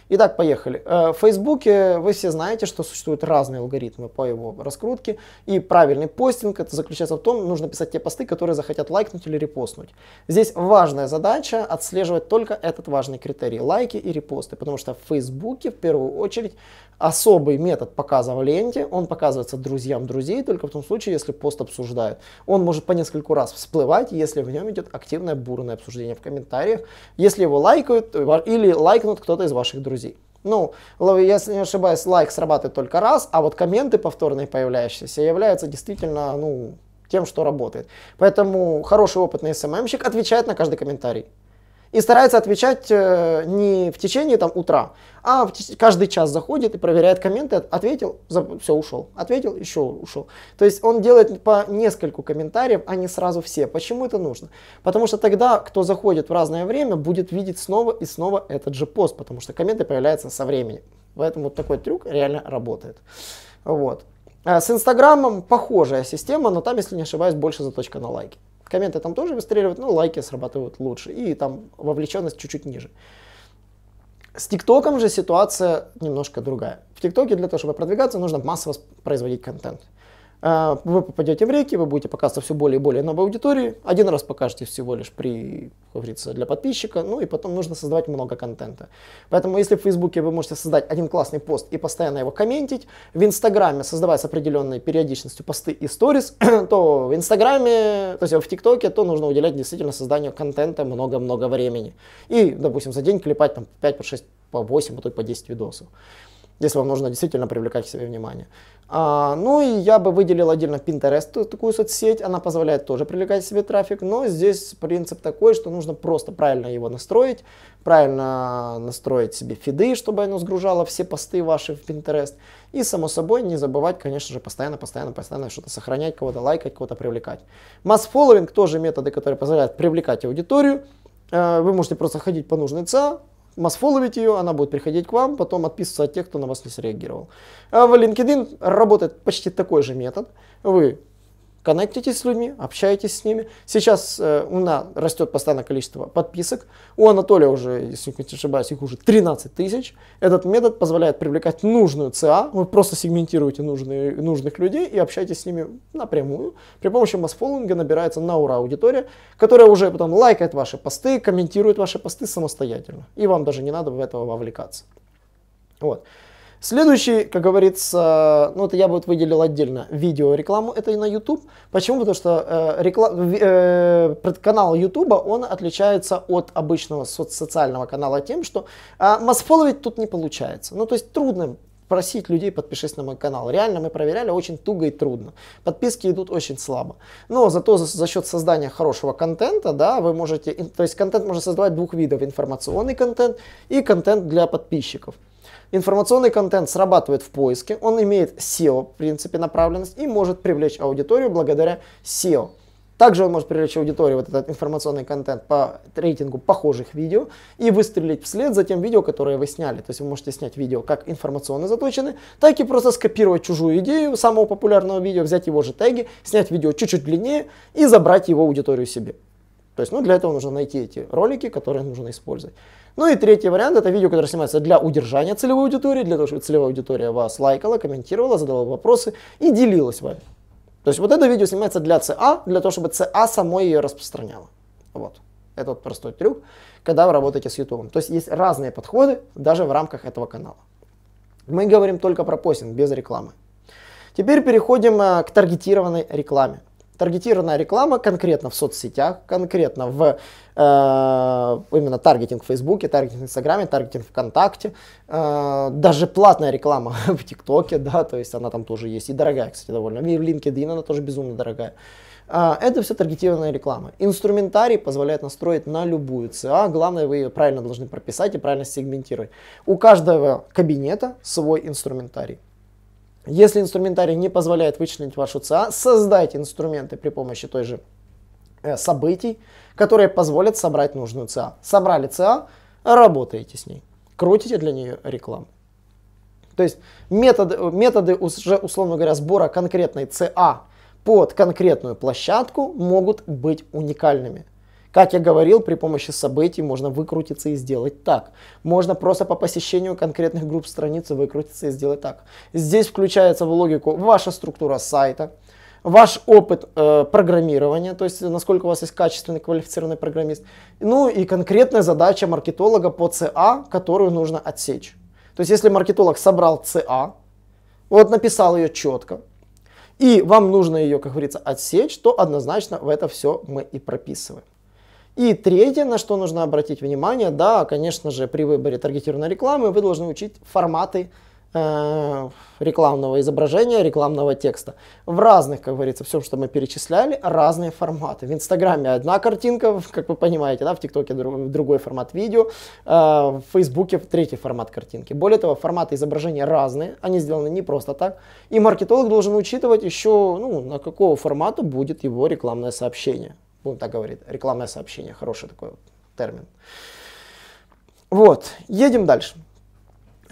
Итак, поехали. Э, в Фейсбуке вы все знаете, что существуют разные алгоритмы по его раскрутке. И правильный постинг это заключается в том, нужно писать те посты, которые захотят лайкнуть или репостнуть. Здесь важная задача отслеживать только этот важный критерий – лайки и репосты. Потому что в Фейсбуке в первую очередь особый метод показа в ленте, он показывается друзьям друзей только в том случае, если пост обсуждают. Он может по нескольку раз всплывать, если в нем идет активное бурное обсуждение в комментариях, если его лайкают э, или лайкнут кто-то из ваших друзей. Ну, если не ошибаюсь, лайк срабатывает только раз, а вот комменты повторные появляющиеся являются действительно, ну, тем, что работает. Поэтому хороший опытный СММщик эм отвечает на каждый комментарий и старается отвечать э, не в течение там, утра, а каждый час заходит и проверяет комменты, ответил, все, ушел, ответил, еще ушел. То есть он делает по нескольку комментариев, а не сразу все. Почему это нужно? Потому что тогда, кто заходит в разное время, будет видеть снова и снова этот же пост, потому что комменты появляются со временем. Поэтому вот такой трюк реально работает. Вот. А с Инстаграмом похожая система, но там, если не ошибаюсь, больше заточка на лайки. Комменты там тоже выстреливают, но ну, лайки срабатывают лучше. И там вовлеченность чуть-чуть ниже. С ТикТоком же ситуация немножко другая. В ТикТоке для того, чтобы продвигаться, нужно массово производить контент. А, вы попадете в реки, вы будете показываться все более и более новой аудитории. Один раз покажете всего лишь при, как говорится, для подписчика, ну и потом нужно создавать много контента. Поэтому если в Фейсбуке вы можете создать один классный пост и постоянно его комментить, в Инстаграме создавать с определенной периодичностью посты и сторис, то в Инстаграме, то есть в ТикТоке, то нужно уделять действительно созданию контента много-много времени. И, допустим, за день клепать там 5, по 6, по 8, а то и по 10 видосов если вам нужно действительно привлекать к себе внимание. А, ну и я бы выделил отдельно Pinterest такую соцсеть, она позволяет тоже привлекать к себе трафик, но здесь принцип такой, что нужно просто правильно его настроить, правильно настроить себе фиды, чтобы оно сгружало все посты ваши в Pinterest, и само собой не забывать, конечно же, постоянно, постоянно, постоянно что-то сохранять, кого-то лайкать, кого-то привлекать. Mass following тоже методы, которые позволяют привлекать аудиторию, э, вы можете просто ходить по нужной ЦА, масфоловить ее, она будет приходить к вам, потом отписываться от тех, кто на вас не среагировал. А в LinkedIn работает почти такой же метод. Вы коннектитесь с людьми, общайтесь с ними. Сейчас э, у нас растет постоянно количество подписок. У Анатолия уже, если не ошибаюсь, их уже 13 тысяч. Этот метод позволяет привлекать нужную ЦА. Вы просто сегментируете нужные, нужных людей и общаетесь с ними напрямую. При помощи масфоллинга набирается на ура аудитория, которая уже потом лайкает ваши посты, комментирует ваши посты самостоятельно. И вам даже не надо в этого вовлекаться. Вот. Следующий, как говорится, ну это я бы вот выделил отдельно, видеорекламу, это и на YouTube. Почему? Потому что э, реклам, э, э канал YouTube, он отличается от обычного социального канала тем, что э, а, масфоловить тут не получается. Ну то есть трудно просить людей подпишись на мой канал. Реально мы проверяли очень туго и трудно. Подписки идут очень слабо. Но зато за, за счет создания хорошего контента, да, вы можете, то есть контент можно создавать двух видов, информационный контент и контент для подписчиков. Информационный контент срабатывает в поиске, он имеет SEO, в принципе, направленность и может привлечь аудиторию благодаря SEO. Также он может привлечь аудиторию, вот этот информационный контент по рейтингу похожих видео и выстрелить вслед за тем видео, которое вы сняли. То есть вы можете снять видео как информационно заточены, так и просто скопировать чужую идею самого популярного видео, взять его же теги, снять видео чуть-чуть длиннее и забрать его аудиторию себе. То есть ну, для этого нужно найти эти ролики, которые нужно использовать. Ну и третий вариант это видео, которое снимается для удержания целевой аудитории, для того, чтобы целевая аудитория вас лайкала, комментировала, задавала вопросы и делилась вами. То есть вот это видео снимается для ЦА, для того, чтобы ЦА самой ее распространяла. Вот. Это вот простой трюк, когда вы работаете с YouTube. То есть есть разные подходы даже в рамках этого канала. Мы говорим только про постинг, без рекламы. Теперь переходим а, к таргетированной рекламе. Таргетированная реклама конкретно в соцсетях, конкретно в Э, именно таргетинг в Фейсбуке, таргетинг в Инстаграме, таргетинг ВКонтакте, э, даже платная реклама в ТикТоке, да, то есть она там тоже есть, и дорогая, кстати, довольно, и в LinkedIn она тоже безумно дорогая. Э, это все таргетированная реклама. Инструментарий позволяет настроить на любую ЦА. Главное, вы ее правильно должны прописать и правильно сегментировать. У каждого кабинета свой инструментарий. Если инструментарий не позволяет вычленить вашу ЦА, создайте инструменты при помощи той же Э, событий, которые позволят собрать нужную ЦА. Собрали ЦА, работаете с ней, крутите для нее рекламу. То есть методы, методы уже, условно говоря, сбора конкретной ЦА под конкретную площадку могут быть уникальными. Как я говорил, при помощи событий можно выкрутиться и сделать так. Можно просто по посещению конкретных групп страницы выкрутиться и сделать так. Здесь включается в логику ваша структура сайта, ваш опыт э, программирования, то есть насколько у вас есть качественный квалифицированный программист, ну и конкретная задача маркетолога по ЦА, которую нужно отсечь. То есть если маркетолог собрал ЦА, вот написал ее четко, и вам нужно ее, как говорится, отсечь, то однозначно в это все мы и прописываем. И третье, на что нужно обратить внимание, да, конечно же, при выборе таргетированной рекламы вы должны учить форматы Э, рекламного изображения, рекламного текста. В разных, как говорится, всем, что мы перечисляли, разные форматы. В Инстаграме одна картинка, как вы понимаете, да, в ТикТоке другой формат видео, э, в Фейсбуке третий формат картинки. Более того, форматы изображения разные, они сделаны не просто так. И маркетолог должен учитывать еще, ну, на какого формата будет его рекламное сообщение. Будем так говорить, рекламное сообщение, хороший такой термин. Вот, едем дальше.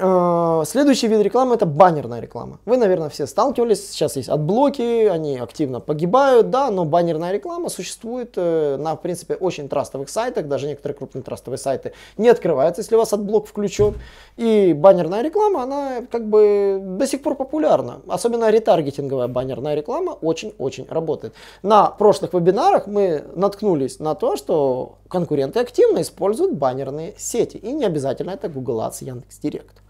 Э, следующий вид рекламы это баннерная реклама. Вы, наверное, все сталкивались, сейчас есть отблоки, они активно погибают, да, но баннерная реклама существует э, на, в принципе, очень трастовых сайтах, даже некоторые крупные трастовые сайты не открываются, если у вас отблок включен. И баннерная реклама, она как бы до сих пор популярна. Особенно ретаргетинговая баннерная реклама очень-очень работает. На прошлых вебинарах мы наткнулись на то, что конкуренты активно используют баннерные сети. И не обязательно это Google Ads, Яндекс.Директ.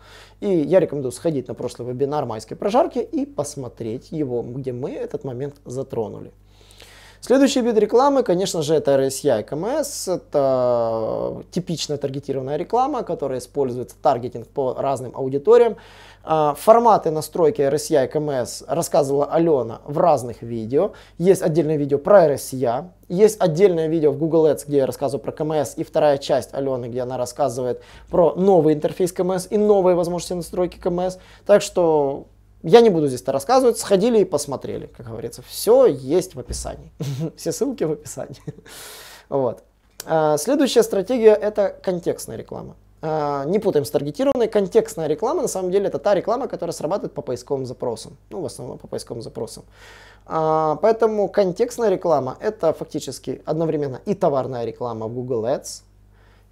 И я рекомендую сходить на прошлый вебинар «Майские прожарки и посмотреть его, где мы этот момент затронули. Следующий вид рекламы, конечно же, это RSI КМС. Это типичная таргетированная реклама, которая используется таргетинг по разным аудиториям. А, форматы настройки RSI КМС рассказывала Алена в разных видео. Есть отдельное видео про RSI, есть отдельное видео в Google Ads, где я рассказываю про КМС, и вторая часть Алены, где она рассказывает про новый интерфейс КМС и новые возможности настройки КМС. Так что я не буду здесь это рассказывать, сходили и посмотрели, как говорится. Все есть в описании. Все ссылки в описании. Вот. А, следующая стратегия – это контекстная реклама. А, не путаем с таргетированной. Контекстная реклама, на самом деле, это та реклама, которая срабатывает по поисковым запросам. Ну, в основном по поисковым запросам. А, поэтому контекстная реклама – это фактически одновременно и товарная реклама в Google Ads –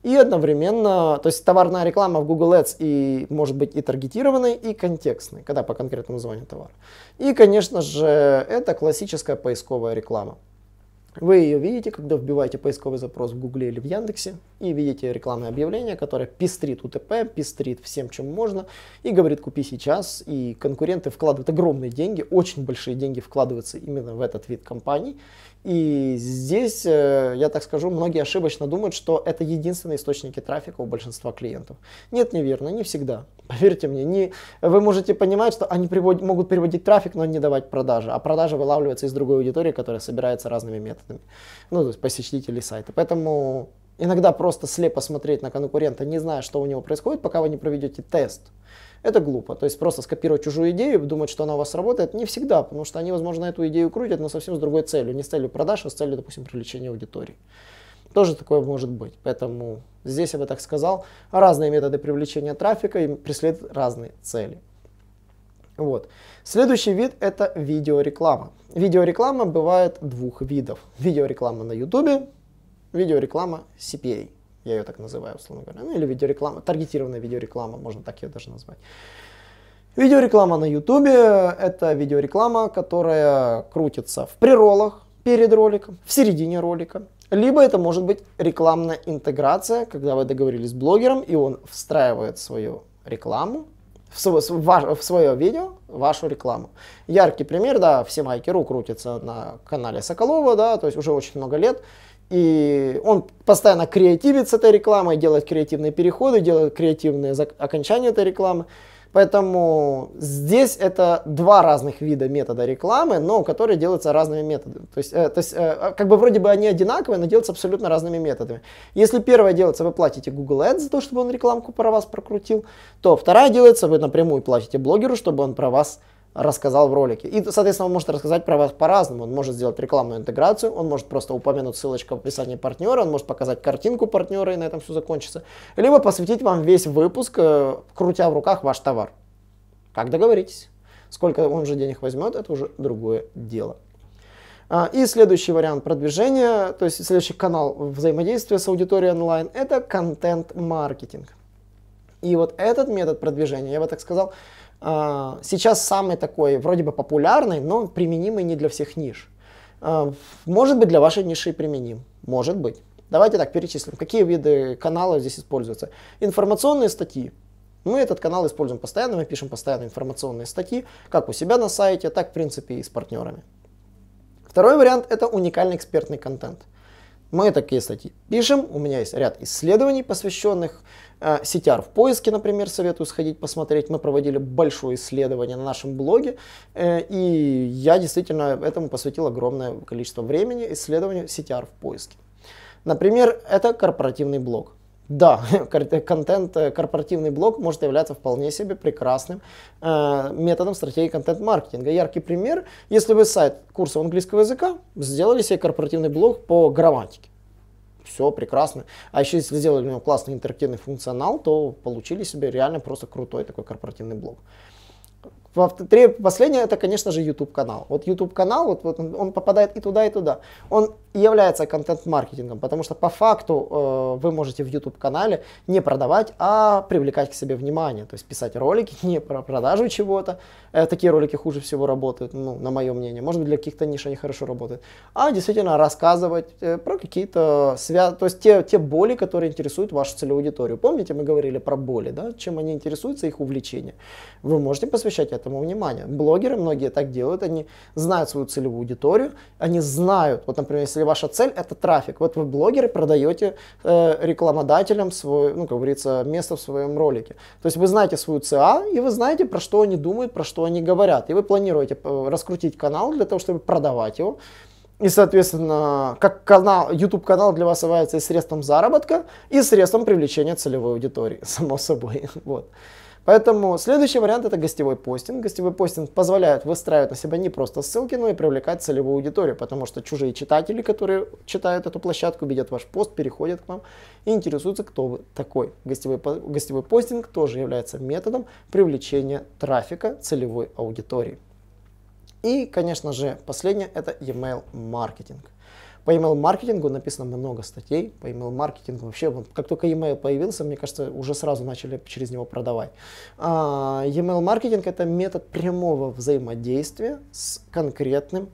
и одновременно, то есть товарная реклама в Google Ads и может быть и таргетированной, и контекстной, когда по конкретному званию товара. И, конечно же, это классическая поисковая реклама. Вы ее видите, когда вбиваете поисковый запрос в Гугле или в Яндексе, и видите рекламное объявление, которое пестрит УТП, пестрит всем, чем можно, и говорит «купи сейчас», и конкуренты вкладывают огромные деньги, очень большие деньги вкладываются именно в этот вид компаний, и здесь, э, я так скажу, многие ошибочно думают, что это единственные источники трафика у большинства клиентов. Нет, неверно, не всегда. Поверьте мне, не, вы можете понимать, что они привод, могут приводить трафик, но не давать продажи. А продажи вылавливаются из другой аудитории, которая собирается разными методами. Ну, то есть посетителей сайта. Поэтому иногда просто слепо смотреть на конкурента, не зная, что у него происходит, пока вы не проведете тест это глупо. То есть просто скопировать чужую идею, думать, что она у вас работает, не всегда, потому что они, возможно, эту идею крутят, но совсем с другой целью, не с целью продаж, а с целью, допустим, привлечения аудитории. Тоже такое может быть. Поэтому здесь я бы так сказал, разные методы привлечения трафика и преследуют разные цели. Вот. Следующий вид это видеореклама. Видеореклама бывает двух видов. Видеореклама на YouTube, видеореклама CPA я ее так называю, условно говоря, ну или видеореклама, таргетированная видеореклама, можно так ее даже назвать. Видеореклама на YouTube – это видеореклама, которая крутится в приролах перед роликом, в середине ролика, либо это может быть рекламная интеграция, когда вы договорились с блогером, и он встраивает свою рекламу в свое, в свое видео вашу рекламу. Яркий пример, да, все Майкиру крутятся на канале Соколова, да, то есть уже очень много лет, и он постоянно креативит с этой рекламой, делает креативные переходы, делает креативные окончания этой рекламы. Поэтому здесь это два разных вида метода рекламы, но которые делаются разными методами. То есть, э, то есть э, а, как бы вроде бы они одинаковые, но делаются абсолютно разными методами. Если первое делается, вы платите Google Ads за то, чтобы он рекламку про вас прокрутил, то вторая делается, вы напрямую платите блогеру, чтобы он про вас рассказал в ролике. И, соответственно, он может рассказать про вас по-разному. Он может сделать рекламную интеграцию, он может просто упомянуть ссылочку в описании партнера, он может показать картинку партнера, и на этом все закончится. Либо посвятить вам весь выпуск, э, крутя в руках ваш товар. Как договоритесь. Сколько он же денег возьмет, это уже другое дело. А, и следующий вариант продвижения, то есть следующий канал взаимодействия с аудиторией онлайн, это контент-маркетинг. И вот этот метод продвижения, я бы так сказал, а, сейчас самый такой вроде бы популярный, но применимый не для всех ниш. А, может быть, для вашей ниши применим. Может быть. Давайте так перечислим, какие виды каналов здесь используются. Информационные статьи. Мы этот канал используем постоянно, мы пишем постоянно информационные статьи, как у себя на сайте, так в принципе и с партнерами. Второй вариант – это уникальный экспертный контент. Мы такие статьи пишем, у меня есть ряд исследований, посвященных CTR а, в поиске, например, советую сходить посмотреть. Мы проводили большое исследование на нашем блоге, э, и я действительно этому посвятил огромное количество времени исследованию CTR в поиске. Например, это корпоративный блог. Да, контент, э, корпоративный блог может являться вполне себе прекрасным э, методом стратегии контент-маркетинга. Яркий пример, если вы сайт курса английского языка, сделали себе корпоративный блог по грамматике все прекрасно. А еще если вы сделали у него классный интерактивный функционал, то получили себе реально просто крутой такой корпоративный блок. Последнее это, конечно же, YouTube канал. Вот YouTube канал, вот, вот он попадает и туда, и туда. Он является контент-маркетингом, потому что по факту э, вы можете в YouTube-канале не продавать, а привлекать к себе внимание, то есть писать ролики не про продажу чего-то, э, такие ролики хуже всего работают, ну, на мое мнение, может быть, для каких-то ниш они хорошо работают, а действительно рассказывать э, про какие-то связи, то есть те, те боли, которые интересуют вашу целевую аудиторию. Помните, мы говорили про боли, да, чем они интересуются, их увлечение. Вы можете посвящать этому внимание. Блогеры, многие так делают, они знают свою целевую аудиторию, они знают, вот, например, если ваша цель это трафик, вот вы блогеры продаете э, рекламодателям свой, ну, как говорится, место в своем ролике. То есть вы знаете свою ЦА и вы знаете, про что они думают, про что они говорят. И вы планируете э, раскрутить канал для того, чтобы продавать его. И, соответственно, как канал, YouTube канал для вас является и средством заработка, и средством привлечения целевой аудитории, само собой. Вот. Поэтому следующий вариант это гостевой постинг. Гостевой постинг позволяет выстраивать на себя не просто ссылки, но и привлекать целевую аудиторию, потому что чужие читатели, которые читают эту площадку, видят ваш пост, переходят к вам и интересуются, кто вы такой. Гостевой, гостевой постинг тоже является методом привлечения трафика целевой аудитории. И, конечно же, последнее это email маркетинг. По email-маркетингу написано много статей, по email-маркетингу вообще, как только email появился, мне кажется, уже сразу начали через него продавать. А, email-маркетинг это метод прямого взаимодействия с конкретным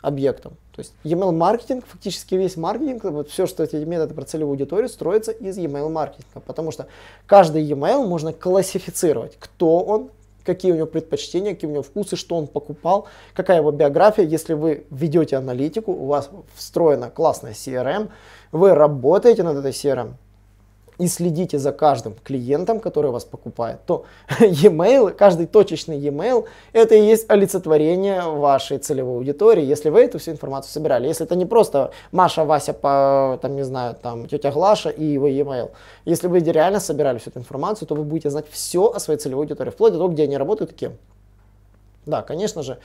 объектом. То есть email маркетинг, фактически весь маркетинг, вот все, что эти методы про целевую аудиторию, строится из email маркетинга, потому что каждый email можно классифицировать, кто он, какие у него предпочтения, какие у него вкусы, что он покупал, какая его биография. Если вы ведете аналитику, у вас встроена классная CRM, вы работаете над этой CRM, и следите за каждым клиентом, который вас покупает, то e-mail, каждый точечный e-mail, это и есть олицетворение вашей целевой аудитории, если вы эту всю информацию собирали. Если это не просто Маша, Вася, по, там, не знаю, там, тетя Глаша и его e-mail. Если вы реально собирали всю эту информацию, то вы будете знать все о своей целевой аудитории, вплоть до того, где они работают и кем. Да, конечно же,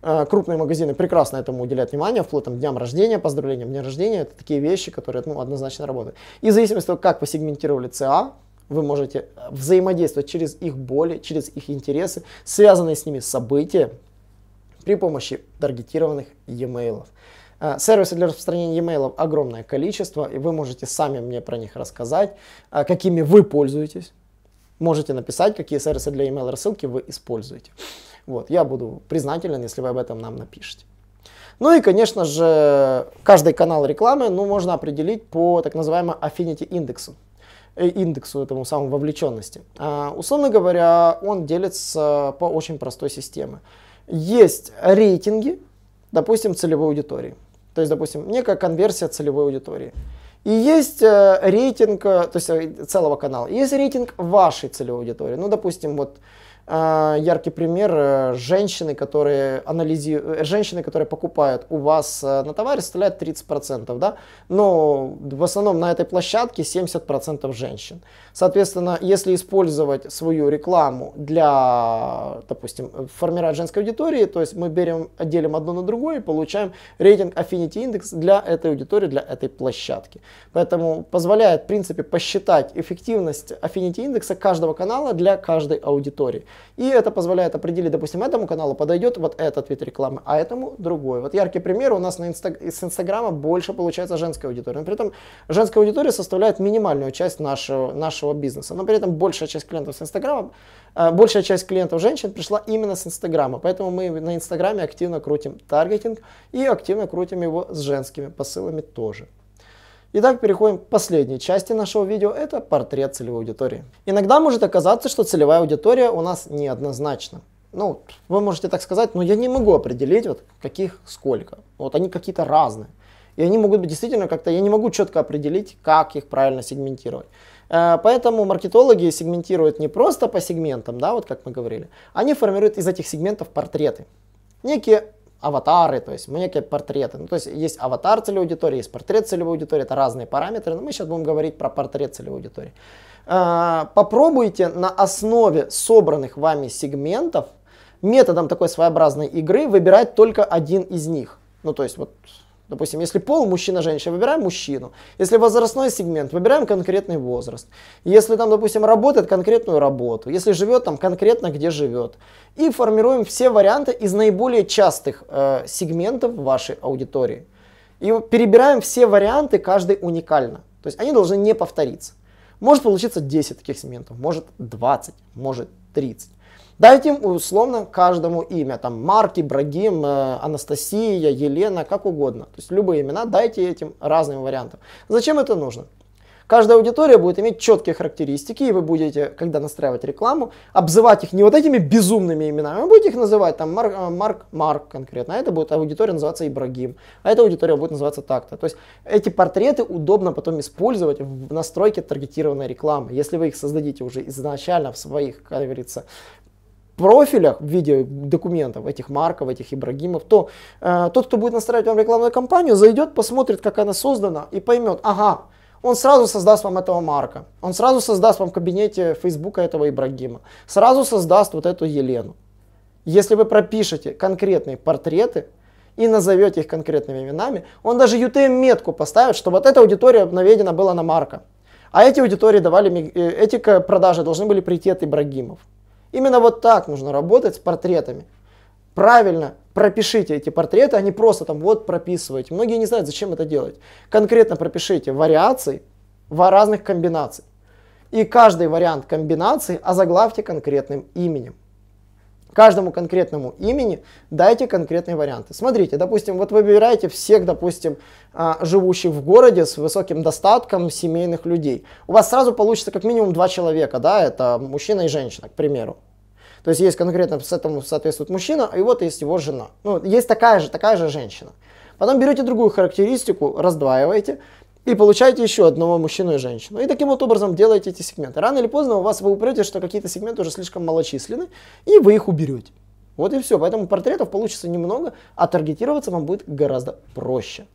а, крупные магазины прекрасно этому уделяют внимание, вплоть там дням рождения, поздравлениям дня рождения. Это такие вещи, которые ну, однозначно работают. И в зависимости от того, как вы сегментировали ЦА, вы можете э, взаимодействовать через их боли, через их интересы, связанные с ними события при помощи таргетированных e-mail. Э, сервисы для распространения e-mail огромное количество, и вы можете сами мне про них рассказать, э, какими вы пользуетесь. Можете написать, какие сервисы для email рассылки вы используете. Вот, я буду признателен, если вы об этом нам напишете. Ну и, конечно же, каждый канал рекламы ну, можно определить по так называемому affinity индексу э, индексу этому самому вовлеченности. А, условно говоря, он делится по очень простой системе. Есть рейтинги, допустим, целевой аудитории. То есть, допустим, некая конверсия целевой аудитории. И есть э, рейтинг, э, то есть целого канала. И есть рейтинг вашей целевой аудитории. Ну, допустим, вот а, яркий пример э, женщины, которые анализи... Э, женщины, которые покупают у вас э, на товаре, составляют 30%, процентов, да? но в основном на этой площадке 70% процентов женщин. Соответственно, если использовать свою рекламу для, допустим, формировать женской аудитории, то есть мы берем, делим одно на другое и получаем рейтинг Affinity Index для этой аудитории, для этой площадки. Поэтому позволяет, в принципе, посчитать эффективность Affinity индекса каждого канала для каждой аудитории. И это позволяет определить, допустим, этому каналу подойдет вот этот вид рекламы, а этому другой. Вот яркий пример у нас на инста... с Инстаграма больше получается женская аудитория. Но при этом женская аудитория составляет минимальную часть нашего, нашего бизнеса. Но при этом большая часть клиентов с Инстаграма, э, большая часть клиентов женщин пришла именно с Инстаграма. Поэтому мы на Инстаграме активно крутим таргетинг и активно крутим его с женскими посылами тоже. Итак, переходим к последней части нашего видео, это портрет целевой аудитории. Иногда может оказаться, что целевая аудитория у нас неоднозначна. Ну, вы можете так сказать, но я не могу определить, вот каких сколько. Вот они какие-то разные. И они могут быть действительно как-то, я не могу четко определить, как их правильно сегментировать. Э, поэтому маркетологи сегментируют не просто по сегментам, да, вот как мы говорили, они формируют из этих сегментов портреты. Некие аватары, то есть некие портреты. Ну, то есть есть аватар целевой аудитории, есть портрет целевой аудитории, это разные параметры, но мы сейчас будем говорить про портрет целевой аудитории. А, попробуйте на основе собранных вами сегментов методом такой своеобразной игры выбирать только один из них. Ну, то есть вот Допустим, если пол мужчина-женщина, выбираем мужчину. Если возрастной сегмент, выбираем конкретный возраст. Если там, допустим, работает конкретную работу. Если живет там конкретно, где живет. И формируем все варианты из наиболее частых э, сегментов вашей аудитории. И перебираем все варианты, каждый уникально. То есть они должны не повториться. Может получиться 10 таких сегментов, может 20, может 30. Дайте условно каждому имя, там Марк, Ибрагим, э, Анастасия, Елена, как угодно. То есть любые имена дайте этим разным вариантам. Зачем это нужно? Каждая аудитория будет иметь четкие характеристики, и вы будете, когда настраивать рекламу, обзывать их не вот этими безумными именами, вы будете их называть там Марк, э, Марк, Марк конкретно, а это будет аудитория называться Ибрагим, а эта аудитория будет называться так-то. То есть эти портреты удобно потом использовать в настройке таргетированной рекламы. Если вы их создадите уже изначально в своих, как говорится, профилях в виде документов этих марков, этих Ибрагимов, то э, тот, кто будет настраивать вам рекламную кампанию, зайдет, посмотрит, как она создана и поймет, ага, он сразу создаст вам этого Марка, он сразу создаст вам в кабинете Фейсбука этого Ибрагима, сразу создаст вот эту Елену. Если вы пропишете конкретные портреты и назовете их конкретными именами, он даже UTM-метку эм поставит, что вот эта аудитория наведена была на Марка. А эти аудитории давали, э, эти продажи должны были прийти от Ибрагимов. Именно вот так нужно работать с портретами. Правильно пропишите эти портреты, а не просто там вот прописывайте. Многие не знают, зачем это делать. Конкретно пропишите вариации разных комбинаций. И каждый вариант комбинации озаглавьте конкретным именем каждому конкретному имени дайте конкретные варианты. Смотрите, допустим, вот выбираете всех, допустим, а, живущих в городе с высоким достатком семейных людей. У вас сразу получится как минимум два человека, да, это мужчина и женщина, к примеру. То есть есть конкретно с этому соответствует мужчина, и вот есть его жена. Ну, есть такая же, такая же женщина. Потом берете другую характеристику, раздваиваете, и получаете еще одного мужчину и женщину. И таким вот образом делаете эти сегменты. Рано или поздно у вас вы упрете, что какие-то сегменты уже слишком малочисленны, и вы их уберете. Вот и все. Поэтому портретов получится немного, а таргетироваться вам будет гораздо проще.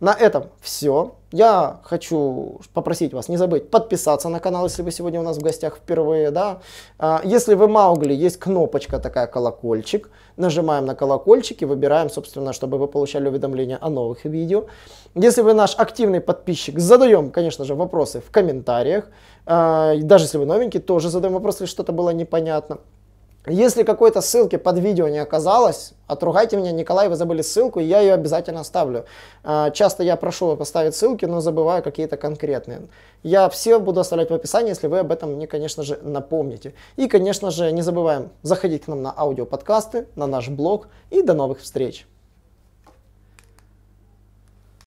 На этом все. Я хочу попросить вас не забыть подписаться на канал, если вы сегодня у нас в гостях впервые, да. А, если вы Маугли, есть кнопочка такая колокольчик нажимаем на колокольчик и выбираем, собственно, чтобы вы получали уведомления о новых видео. Если вы наш активный подписчик, задаем, конечно же, вопросы в комментариях. А, даже если вы новенький, тоже задаем вопросы, если что-то было непонятно. Если какой-то ссылки под видео не оказалось, отругайте меня, Николай, вы забыли ссылку, я ее обязательно оставлю. А, часто я прошу поставить ссылки, но забываю какие-то конкретные. Я все буду оставлять в описании, если вы об этом мне, конечно же, напомните. И, конечно же, не забываем заходить к нам на аудиоподкасты, на наш блог, и до новых встреч!